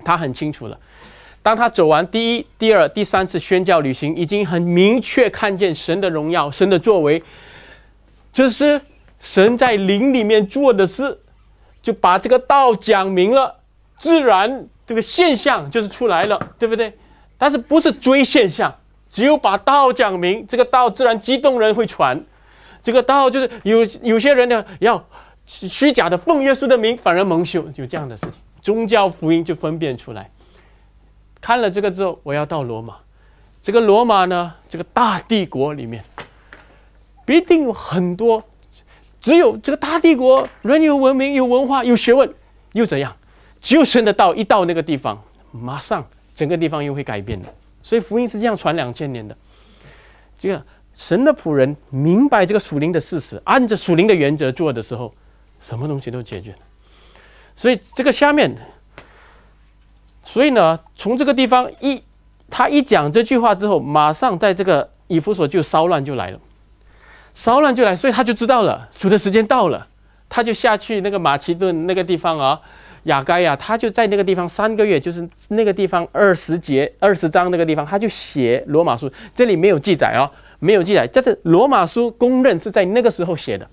他很清楚了。当他走完第一、第二、第三次宣教旅行，已经很明确看见神的荣耀、神的作为，这是神在灵里面做的事，就把这个道讲明了，自然这个现象就是出来了，对不对？但是不是追现象？只有把道讲明，这个道自然激动人会传。这个道就是有有些人呢要虚假的奉耶稣的名，反而蒙羞，有这样的事情。宗教福音就分辨出来。看了这个之后，我要到罗马。这个罗马呢，这个大帝国里面必定有很多。只有这个大帝国人有文明、有文化、有学问，又怎样？只有神的道一到那个地方，马上整个地方又会改变的。所以福音是这样传两千年的。这个神的仆人明白这个属灵的事实，按着属灵的原则做的时候，什么东西都解决了。所以这个下面。所以呢，从这个地方一，他一讲这句话之后，马上在这个以弗所就骚乱就来了，骚乱就来，所以他就知道了，主的时间到了，他就下去那个马其顿那个地方啊，雅盖呀，他就在那个地方三个月，就是那个地方二十节二十章那个地方，他就写罗马书，这里没有记载哦，没有记载，但是罗马书公认是在那个时候写的，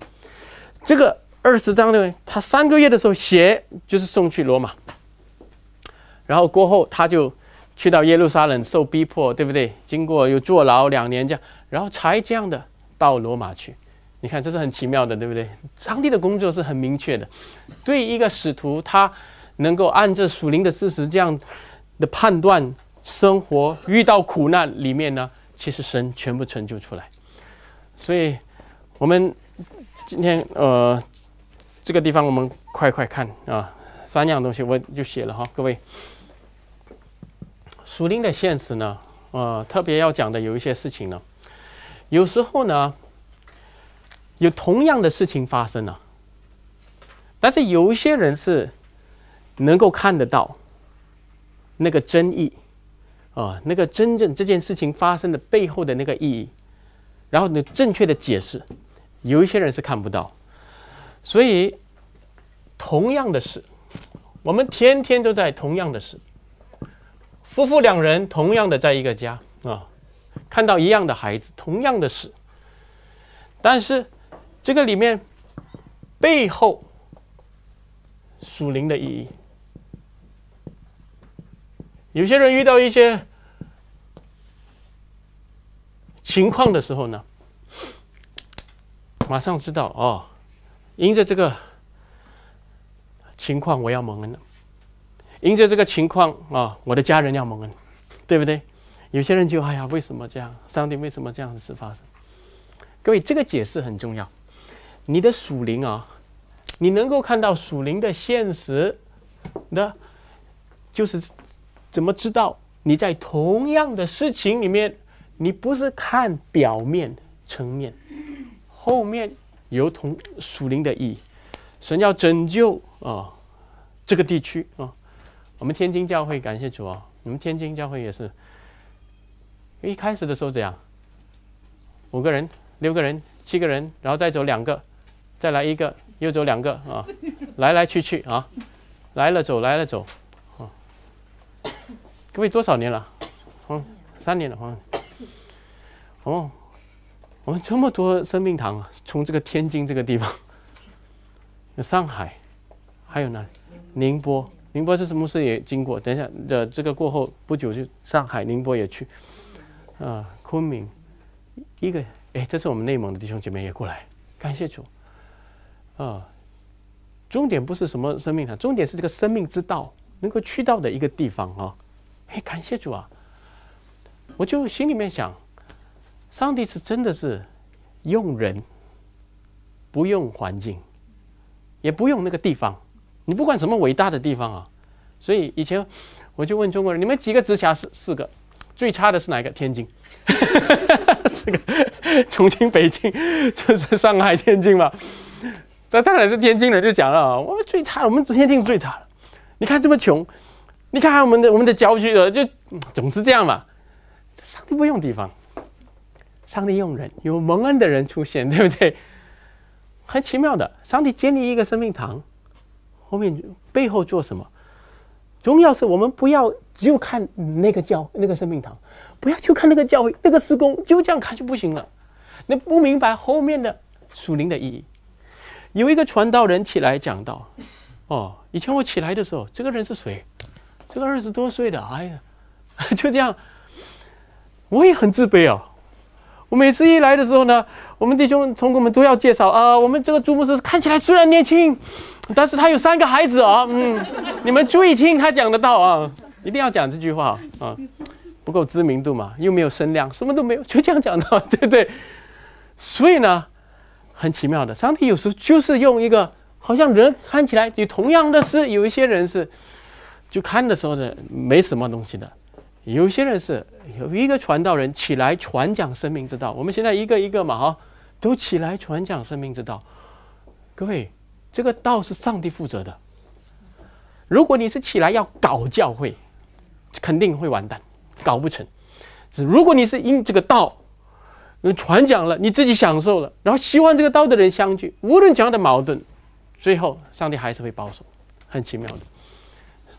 这个二十章呢，他三个月的时候写，就是送去罗马。然后过后，他就去到耶路撒冷受逼迫，对不对？经过又坐牢两年这样，然后才这样的到罗马去。你看，这是很奇妙的，对不对？上帝的工作是很明确的。对一个使徒，他能够按照属灵的事实这样的判断，生活遇到苦难里面呢，其实神全部成就出来。所以，我们今天呃这个地方，我们快快看啊，三样东西我就写了哈，各位。属林的现实呢？呃，特别要讲的有一些事情呢，有时候呢，有同样的事情发生了，但是有一些人是能够看得到那个真意啊，那个真正这件事情发生的背后的那个意义，然后你正确的解释，有一些人是看不到，所以同样的事，我们天天都在同样的事。夫妇两人同样的在一个家啊，看到一样的孩子，同样的事，但是这个里面背后属灵的意义，有些人遇到一些情况的时候呢，马上知道哦，迎着这个情况我要蒙恩了。迎接这个情况啊，我的家人要蒙恩，对不对？有些人就哎呀，为什么这样？上帝为什么这样子事发生？各位，这个解释很重要。你的属灵啊，你能够看到属灵的现实，那就是怎么知道你在同样的事情里面，你不是看表面层面，后面有同属灵的意义。神要拯救啊，这个地区啊。我们天津教会感谢主哦，我们天津教会也是，一开始的时候这样，五个人、六个人、七个人，然后再走两个，再来一个，又走两个啊，来来去去啊，来了走，来了走啊。各位多少年了？嗯、三年了，嗯、哦，我们这么多生命堂，从这个天津这个地方，上海，还有呢，宁波。宁波是什么事也经过？等一下，这这个过后不久就上海、宁波也去，啊，昆明，一个哎，这是我们内蒙的弟兄姐妹也过来，感谢主，啊，终点不是什么生命啊，终点是这个生命之道能够去到的一个地方啊，哎，感谢主啊，我就心里面想，上帝是真的是用人，不用环境，也不用那个地方。你不管什么伟大的地方啊，所以以前我就问中国人，你们几个直辖市四个，最差的是哪一个？天津，四个，重庆、北京就是上海、天津嘛。那当然是天津人就讲了啊，我们最差，我们天津最差了。你看这么穷，你看我们的我们的郊区的，就总是这样嘛。上帝不用地方，上帝用人，有蒙恩的人出现，对不对？很奇妙的，上帝建立一个生命堂。后面背后做什么？重要是我们不要只有看那个教那个生命堂，不要就看那个教会那个施工，就这样看就不行了。那不明白后面的属灵的意义。有一个传道人起来讲道，哦，以前我起来的时候，这个人是谁？这个二十多岁的，哎呀，就这样，我也很自卑哦。我每次一来的时候呢，我们弟兄同我们都要介绍啊，我们这个朱牧师看起来虽然年轻。但是他有三个孩子啊，嗯，你们注意听他讲的到啊，一定要讲这句话啊，不够知名度嘛，又没有声量，什么都没有，就这样讲的，对不对？所以呢，很奇妙的，上帝有时候就是用一个，好像人看起来，你同样的事，有一些人是，就看的时候呢没什么东西的，有些人是有一个传道人起来传讲生命之道，我们现在一个一个嘛哈，都起来传讲生命之道，各位。这个道是上帝负责的。如果你是起来要搞教会，肯定会完蛋，搞不成。只如果你是因这个道传讲了，你自己享受了，然后喜欢这个道的人相聚，无论讲的矛盾，最后上帝还是会保守，很奇妙的。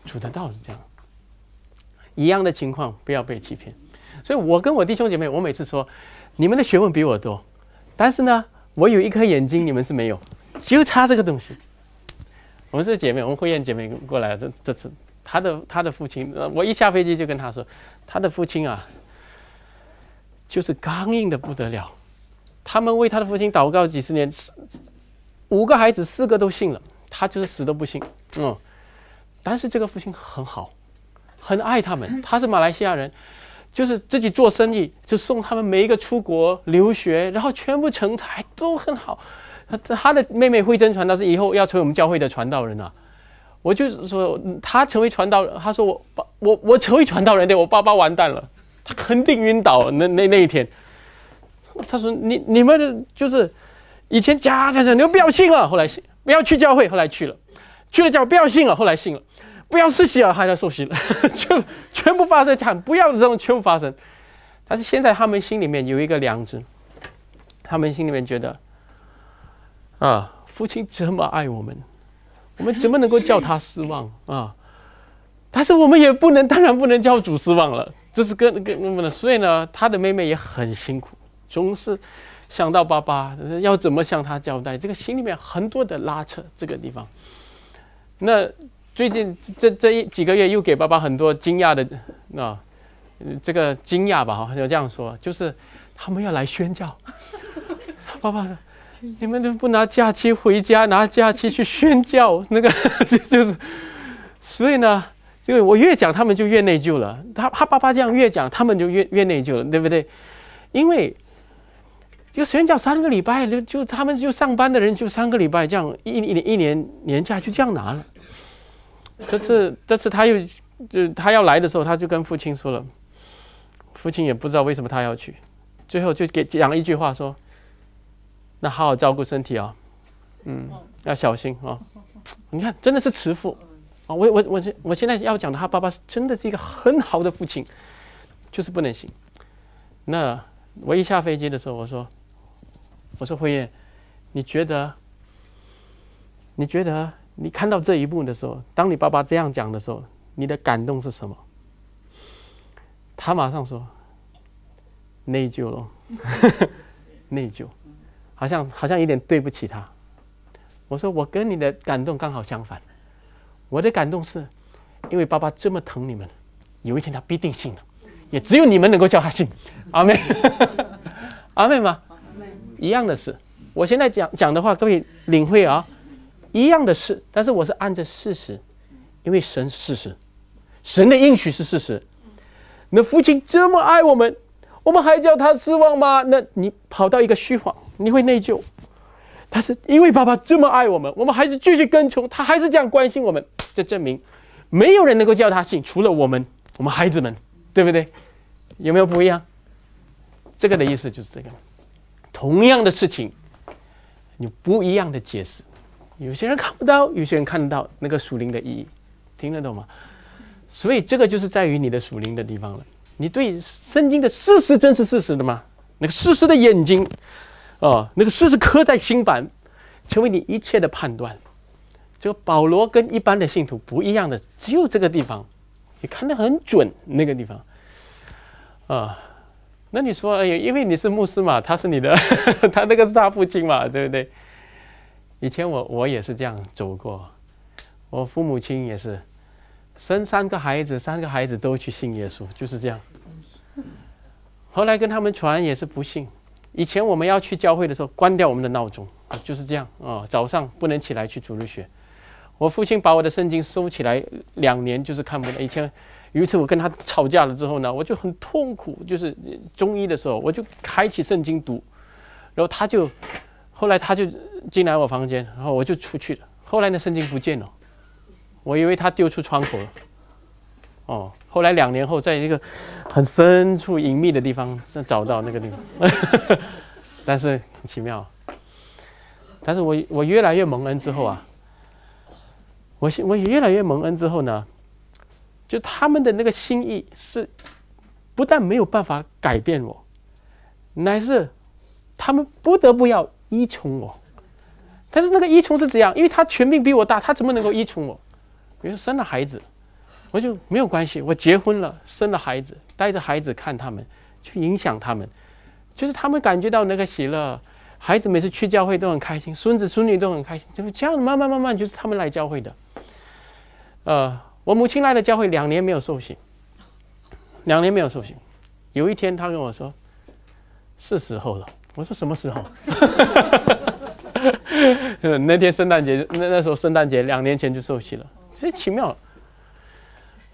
主的道是这样，一样的情况不要被欺骗。所以我跟我弟兄姐妹，我每次说，你们的学问比我多，但是呢，我有一颗眼睛，你们是没有。就差这个东西。我们是姐妹，我们慧燕姐妹过来这这次，她的她的父亲，我一下飞机就跟她说，她的父亲啊，就是刚硬的不得了。他们为他的父亲祷告几十年，五个孩子四个都信了，他就是死都不信。嗯，但是这个父亲很好，很爱他们。他是马来西亚人，就是自己做生意，就送他们每一个出国留学，然后全部成才，都很好。他他的妹妹慧贞传道是以后要成为我们教会的传道人了。我就是说，他成为传道人，他说我爸我我成为传道人，的，我爸爸完蛋了，他肯定晕倒。那那那一天，他说你你们就是以前家家讲，你们不要信了。后来信，不要去教会，后来去了，去了教不要信了，后来信了，不要世袭了，还来受洗了，全全部发生惨，不要这种全部发生。但是现在他们心里面有一个良知，他们心里面觉得。啊，父亲这么爱我们，我们怎么能够叫他失望 啊？但是我们也不能，当然不能叫主失望了，这是跟跟我们的。所以呢，他的妹妹也很辛苦，总是想到爸爸要怎么向他交代，这个心里面很多的拉扯这个地方。那最近这这一几个月又给爸爸很多惊讶的啊，这个惊讶吧好像这样说，就是他们要来宣教，爸爸。你们都不拿假期回家，拿假期去宣教，那个 就就是，所以呢，因为我越讲他们就越内疚了。他他爸爸这样越讲，他们就越越内疚了，对不对？因为就宣教三个礼拜，就就他们就上班的人就三个礼拜这样，一一年一年年假就这样拿了。这次这次他又就他要来的时候，他就跟父亲说了，父亲也不知道为什么他要去，最后就给讲了一句话说。那好好照顾身体哦，嗯，要小心哦。你看，真的是慈父啊！我我我现我现在要讲的，他爸爸真的是一个很好的父亲，就是不能行。那我一下飞机的时候，我说：“我说辉燕，你觉得？你觉得你看到这一幕的时候，当你爸爸这样讲的时候，你的感动是什么？”他马上说：“内疚了，内疚。”好像好像有点对不起他，我说我跟你的感动刚好相反，我的感动是，因为爸爸这么疼你们，有一天他必定信了，也只有你们能够叫他信。阿妹，阿妹吗？一样的事，我现在讲讲的话，各位领会啊，一样的事，但是我是按着事实，因为神是事实，神的应许是事实，那父亲这么爱我们，我们还叫他失望吗？那你跑到一个虚谎。你会内疚，但是因为爸爸这么爱我们，我们还是继续跟从他还是这样关心我们。这证明没有人能够叫他信，除了我们，我们孩子们，对不对？有没有不一样？这个的意思就是这个，同样的事情，有不一样的解释。有些人看不到，有些人看得到那个属灵的意义，听得懂吗？所以这个就是在于你的属灵的地方了。你对圣经的事实，真是事实的吗？那个事实的眼睛。哦，那个事实刻在心版，成为你一切的判断。就保罗跟一般的信徒不一样的，只有这个地方，你看得很准那个地方。啊，那你说，哎呀，因为你是牧师嘛，他是你的，他那个是他父亲嘛，对不对？以前我我也是这样走过，我父母亲也是，生三个孩子，三个孩子都去信耶稣，就是这样。后来跟他们传也是不信。以前我们要去教会的时候，关掉我们的闹钟啊，就是这样啊。早上不能起来去主日学。我父亲把我的圣经收起来两年，就是看不到。以前有一次我跟他吵架了之后呢，我就很痛苦，就是中医的时候，我就开启圣经读，然后他就，后来他就进来我房间，然后我就出去了。后来那圣经不见了，我以为他丢出窗口了。哦，后来两年后，在一个很深处隐秘的地方，找到那个地方。但是很奇妙，但是我我越来越蒙恩之后啊，我我越来越蒙恩之后呢，就他们的那个心意是，不但没有办法改变我，乃是他们不得不要依从我。但是那个依从是怎样？因为他权柄比我大，他怎么能够依从我？比如生了孩子。我就没有关系，我结婚了，生了孩子，带着孩子看他们，去影响他们，就是他们感觉到那个喜乐。孩子每次去教会都很开心，孙子孙女都很开心，就是这样，慢慢慢慢就是他们来教会的。呃，我母亲来了教会两年没有受洗，两年没有受刑。有一天她跟我说，是时候了。我说什么时候？那天圣诞节，那那时候圣诞节两年前就受洗了，真奇妙。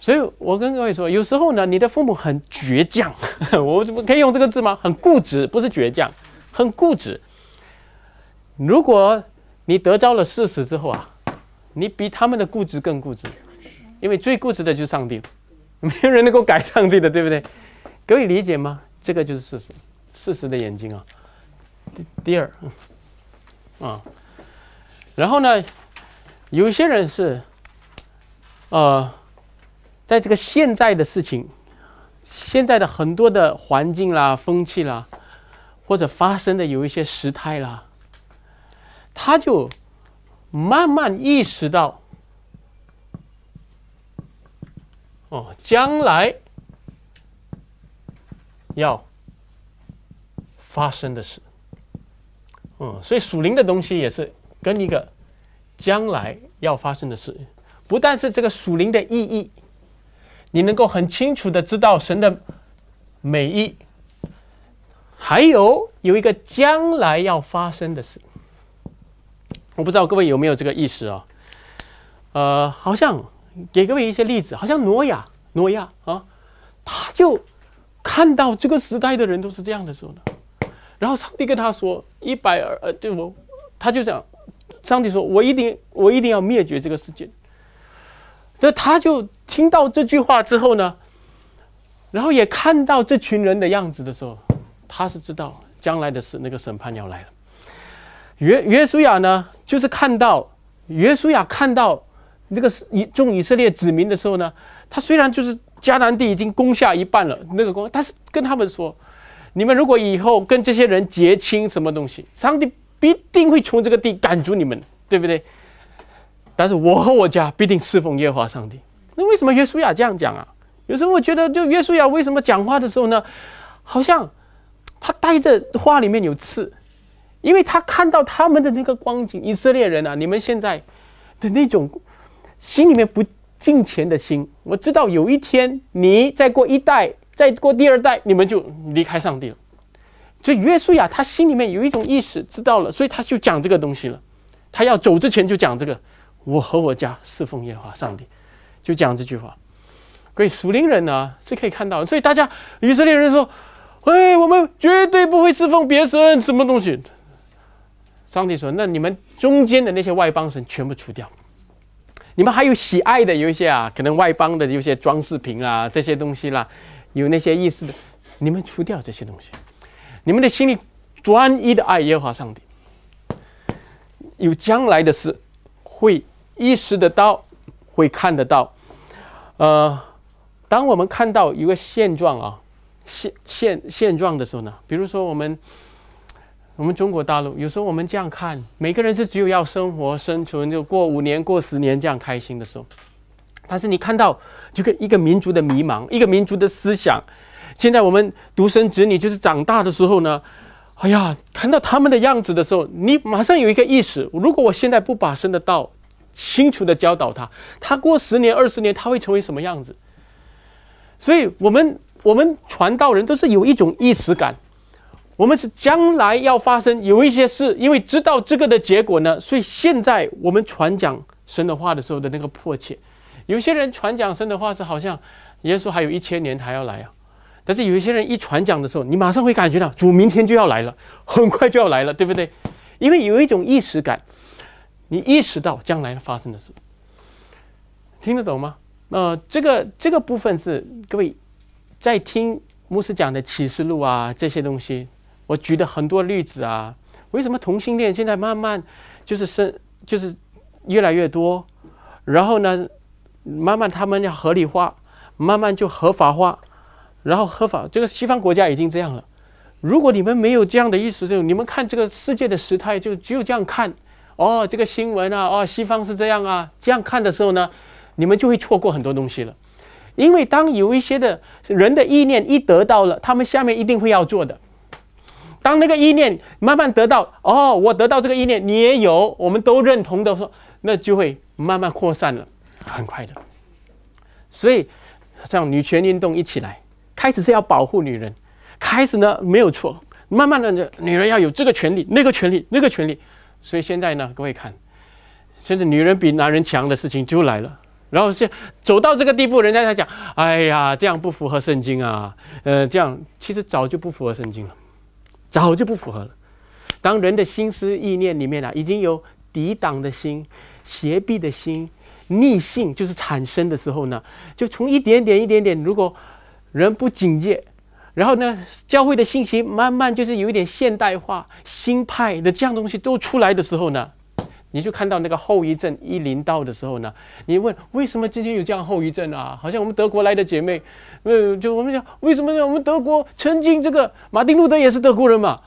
所以，我跟各位说，有时候呢，你的父母很倔强，我可以用这个字吗？很固执，不是倔强，很固执。如果你得着了事实之后啊，你比他们的固执更固执，因为最固执的就是上帝，没有人能够改上帝的，对不对？各位理解吗？这个就是事实，事实的眼睛啊。第二，啊，然后呢，有些人是，呃。在这个现在的事情，现在的很多的环境啦、风气啦，或者发生的有一些时态啦，他就慢慢意识到哦，将来要发生的事。嗯，所以属灵的东西也是跟一个将来要发生的事，不但是这个属灵的意义。你能够很清楚的知道神的美意，还有有一个将来要发生的事，我不知道各位有没有这个意识哦。呃，好像给各位一些例子，好像挪亚，挪亚啊，他就看到这个时代的人都是这样的时候呢，然后上帝跟他说一百二，呃，就，他就讲，上帝说，我一定，我一定要灭绝这个世界。这他就听到这句话之后呢，然后也看到这群人的样子的时候，他是知道将来的事，那个审判要来了。约约书亚呢，就是看到约书亚看到那个以众以色列子民的时候呢，他虽然就是迦南地已经攻下一半了，那个攻，但是跟他们说，你们如果以后跟这些人结亲什么东西，上帝必定会从这个地赶逐你们，对不对？但是我和我家必定侍奉耶和华上帝。那为什么约书亚这样讲啊？有时候我觉得，就约书亚为什么讲话的时候呢，好像他带着话里面有刺，因为他看到他们的那个光景，以色列人啊，你们现在的那种心里面不敬钱的心，我知道有一天你再过一代，再过第二代，你们就离开上帝了。所以约书亚他心里面有一种意识，知道了，所以他就讲这个东西了。他要走之前就讲这个。我和我家侍奉耶和华上帝，就讲这句话。所以属灵人呢是可以看到，所以大家以色列人说：“哎，我们绝对不会侍奉别神，什么东西。”上帝说：“那你们中间的那些外邦神全部除掉。你们还有喜爱的有一些啊，可能外邦的有些装饰品啊，这些东西啦，有那些意思的，你们除掉这些东西。你们的心里专一的爱耶和华上帝。有将来的事会。”意识得到，会看得到。呃，当我们看到一个现状啊，现现现状的时候呢，比如说我们我们中国大陆，有时候我们这样看，每个人是只有要生活生存，就过五年、过十年这样开心的时候。但是你看到就个一个民族的迷茫，一个民族的思想，现在我们独生子女就是长大的时候呢，哎呀，看到他们的样子的时候，你马上有一个意识：如果我现在不把生的道清楚的教导他，他过十年二十年，他会成为什么样子？所以，我们我们传道人都是有一种意识感，我们是将来要发生有一些事，因为知道这个的结果呢，所以现在我们传讲神的话的时候的那个迫切。有些人传讲神的话是好像耶稣还有一千年还要来啊，但是有一些人一传讲的时候，你马上会感觉到主明天就要来了，很快就要来了，对不对？因为有一种意识感。你意识到将来发生的事，听得懂吗？那这个这个部分是各位在听牧师讲的启示录啊，这些东西，我举的很多例子啊。为什么同性恋现在慢慢就是生就是越来越多，然后呢，慢慢他们要合理化，慢慢就合法化，然后合法这个西方国家已经这样了。如果你们没有这样的意识，就你们看这个世界的时态，就只有这样看。哦，这个新闻啊，哦，西方是这样啊，这样看的时候呢，你们就会错过很多东西了。因为当有一些的人的意念一得到了，他们下面一定会要做的。当那个意念慢慢得到，哦，我得到这个意念，你也有，我们都认同的，说那就会慢慢扩散了，很快的。所以像女权运动一起来，开始是要保护女人，开始呢没有错，慢慢的女人要有这个权利，那个权利，那个权利。所以现在呢，各位看，现在女人比男人强的事情就来了。然后现走到这个地步，人家才讲：“哎呀，这样不符合圣经啊！”呃，这样其实早就不符合圣经了，早就不符合了。当人的心思意念里面啊，已经有抵挡的心、邪僻的心、逆性，就是产生的时候呢，就从一点点、一点点，如果人不警戒。然后呢，教会的信息慢慢就是有一点现代化、新派的这样东西都出来的时候呢，你就看到那个后遗症一临到的时候呢，你问为什么今天有这样后遗症啊？好像我们德国来的姐妹，呃，就我们讲为什么我们德国曾经这个马丁路德也是德国人嘛？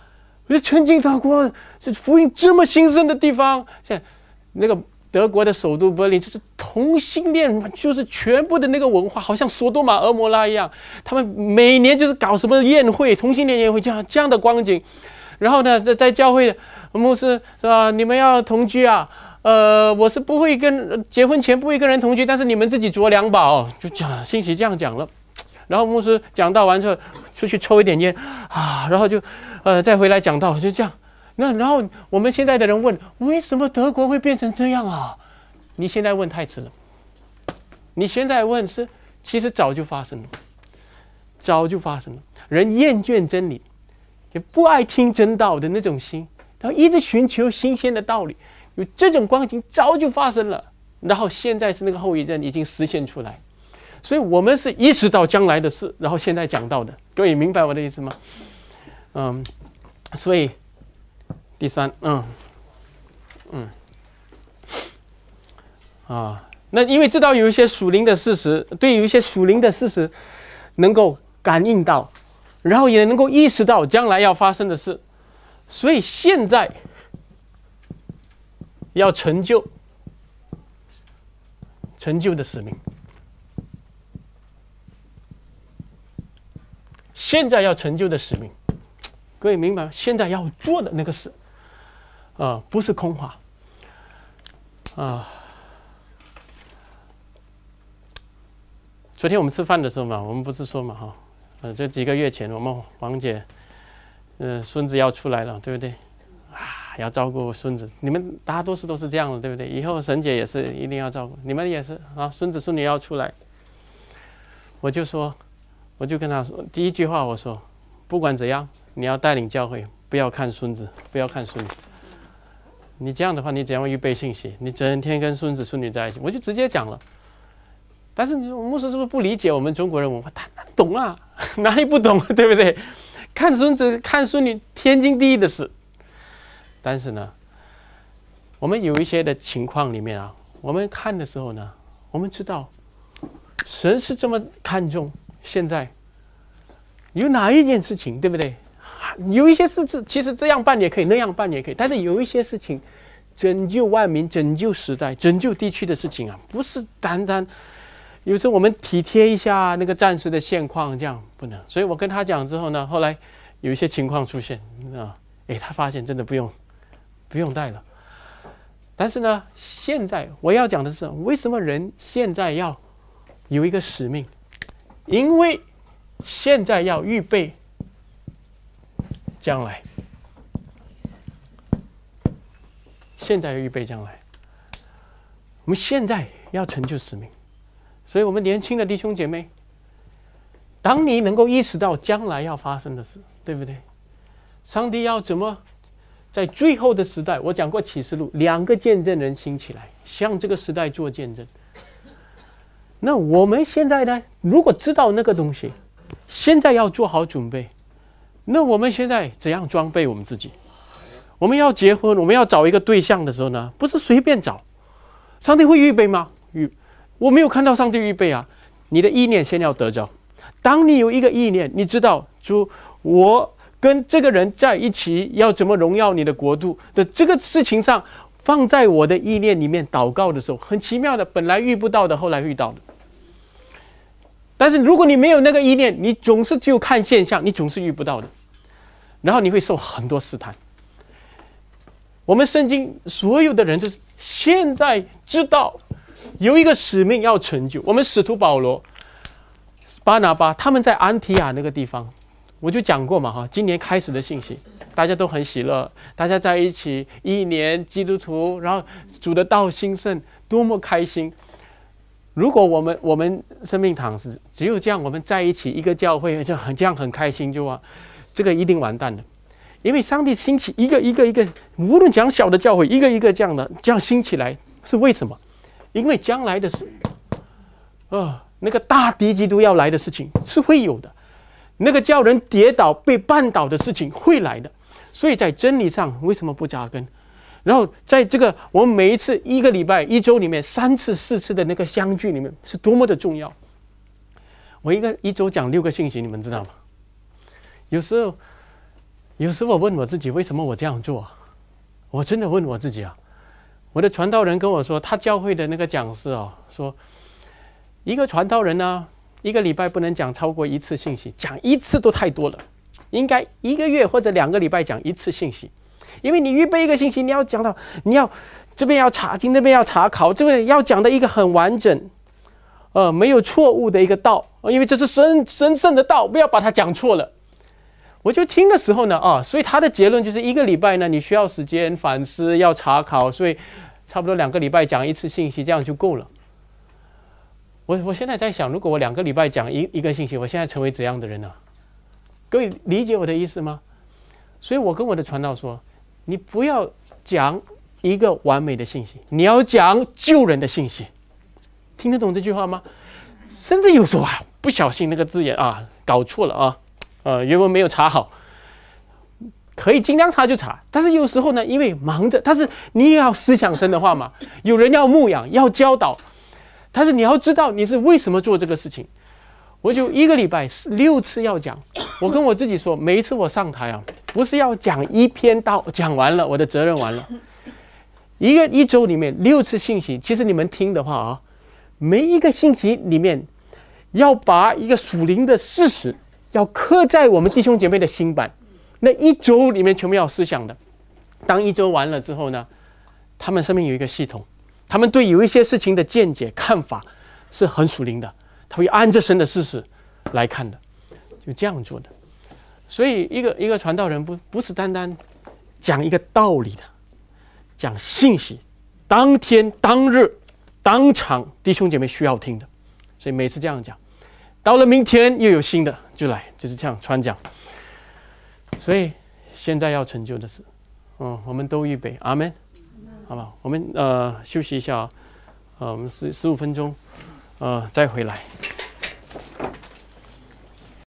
就曾经德国是福音这么兴盛的地方，像那个。德国的首都柏林就是同性恋，就是全部的那个文化，好像索多玛、俄摩拉一样。他们每年就是搞什么宴会，同性恋宴会这样这样的光景。然后呢，在在教会牧师是吧？你们要同居啊？呃，我是不会跟结婚前不会跟人同居，但是你们自己着凉宝就讲，兴起这样讲了。然后牧师讲到完之后，出去抽一点烟啊，然后就呃再回来讲到就这样。那然后我们现在的人问：为什么德国会变成这样啊？你现在问太迟了。你现在问是，其实早就发生了，早就发生了。人厌倦真理，也不爱听真道的那种心，然后一直寻求新鲜的道理，有这种光景早就发生了。然后现在是那个后遗症已经实现出来，所以我们是意识到将来的事，然后现在讲到的，各位明白我的意思吗？嗯，所以。第三，嗯，嗯，啊，那因为知道有一些属灵的事实，对有一些属灵的事实能够感应到，然后也能够意识到将来要发生的事，所以现在要成就成就的使命。现在要成就的使命，各位明白吗？现在要做的那个事。啊，不是空话。啊，昨天我们吃饭的时候嘛，我们不是说嘛哈，呃，这几个月前我们王姐，呃，孙子要出来了，对不对？啊，要照顾孙子，你们大多数都是这样的，对不对？以后沈姐也是一定要照顾，你们也是啊，孙子孙女要出来，我就说，我就跟他说，第一句话我说，不管怎样，你要带领教会，不要看孙子，不要看孙子。你这样的话，你怎样预备信息？你整天跟孙子孙女在一起，我就直接讲了。但是你牧师是不是不理解我们中国人文化？他懂啊，哪里不懂？对不对？看孙子看孙女，天经地义的事。但是呢，我们有一些的情况里面啊，我们看的时候呢，我们知道神是这么看重。现在有哪一件事情，对不对？有一些事，情其实这样办也可以，那样办也可以。但是有一些事情，拯救万民、拯救时代、拯救地区的事情啊，不是单单有时候我们体贴一下那个暂时的现况，这样不能。所以我跟他讲之后呢，后来有一些情况出现啊，哎，他发现真的不用不用带了。但是呢，现在我要讲的是，为什么人现在要有一个使命？因为现在要预备。将来，现在要预备将来。我们现在要成就使命，所以我们年轻的弟兄姐妹，当你能够意识到将来要发生的事，对不对？上帝要怎么在最后的时代？我讲过启示录，两个见证人兴起来，向这个时代做见证。那我们现在呢？如果知道那个东西，现在要做好准备。那我们现在怎样装备我们自己？我们要结婚，我们要找一个对象的时候呢？不是随便找，上帝会预备吗？预，我没有看到上帝预备啊。你的意念先要得着。当你有一个意念，你知道主，我跟这个人在一起要怎么荣耀你的国度的这个事情上，放在我的意念里面祷告的时候，很奇妙的，本来遇不到的，后来遇到的。但是如果你没有那个意念，你总是只有看现象，你总是遇不到的。然后你会受很多试探。我们圣经所有的人就是现在知道有一个使命要成就。我们使徒保罗、巴拿巴他们在安提亚那个地方，我就讲过嘛哈。今年开始的信息，大家都很喜乐，大家在一起一年基督徒，然后主的道兴盛，多么开心！如果我们我们生命躺是只有这样，我们在一起一个教会就很这样很开心，就啊。这个一定完蛋了，因为上帝兴起一个一个一个，无论讲小的教诲，一个一个这样的这样兴起来是为什么？因为将来的事，啊，那个大敌基督要来的事情是会有的，那个叫人跌倒被绊倒的事情会来的。所以在真理上为什么不扎根？然后在这个我们每一次一个礼拜一周里面三次四次的那个相聚里面是多么的重要。我一个一周讲六个信息，你们知道吗？有时候，有时候我问我自己，为什么我这样做？我真的问我自己啊。我的传道人跟我说，他教会的那个讲师哦，说一个传道人呢，一个礼拜不能讲超过一次信息，讲一次都太多了，应该一个月或者两个礼拜讲一次信息。因为你预备一个信息，你要讲到，你要这边要查经，那边要查考，这边要讲的一个很完整，呃，没有错误的一个道因为这是神神圣的道，不要把它讲错了。我就听的时候呢，啊，所以他的结论就是一个礼拜呢，你需要时间反思，要查考，所以差不多两个礼拜讲一次信息，这样就够了。我我现在在想，如果我两个礼拜讲一一个信息，我现在成为怎样的人呢？各位理解我的意思吗？所以我跟我的传道说，你不要讲一个完美的信息，你要讲救人的信息。听得懂这句话吗？甚至有时候啊，不小心那个字眼啊，搞错了啊。呃，原文没有查好，可以尽量查就查。但是有时候呢，因为忙着，但是你也要思想深的话嘛，有人要牧养，要教导，但是你要知道你是为什么做这个事情。我就一个礼拜六次要讲，我跟我自己说，每一次我上台啊，不是要讲一篇到讲完了，我的责任完了。一个一周里面六次信息，其实你们听的话啊，每一个信息里面要把一个属灵的事实。要刻在我们弟兄姐妹的心版，那一周里面全部要思想的。当一周完了之后呢，他们身边有一个系统，他们对有一些事情的见解看法是很属灵的，他会按着神的事实来看的，就这样做的。所以一个一个传道人不不是单单讲一个道理的，讲信息，当天当日当场弟兄姐妹需要听的，所以每次这样讲。到了明天又有新的就来，就是这样穿讲。所以现在要成就的是，嗯，我们都预备，阿门，好吧？我们呃休息一下，呃，我们十十五分钟，呃，再回来。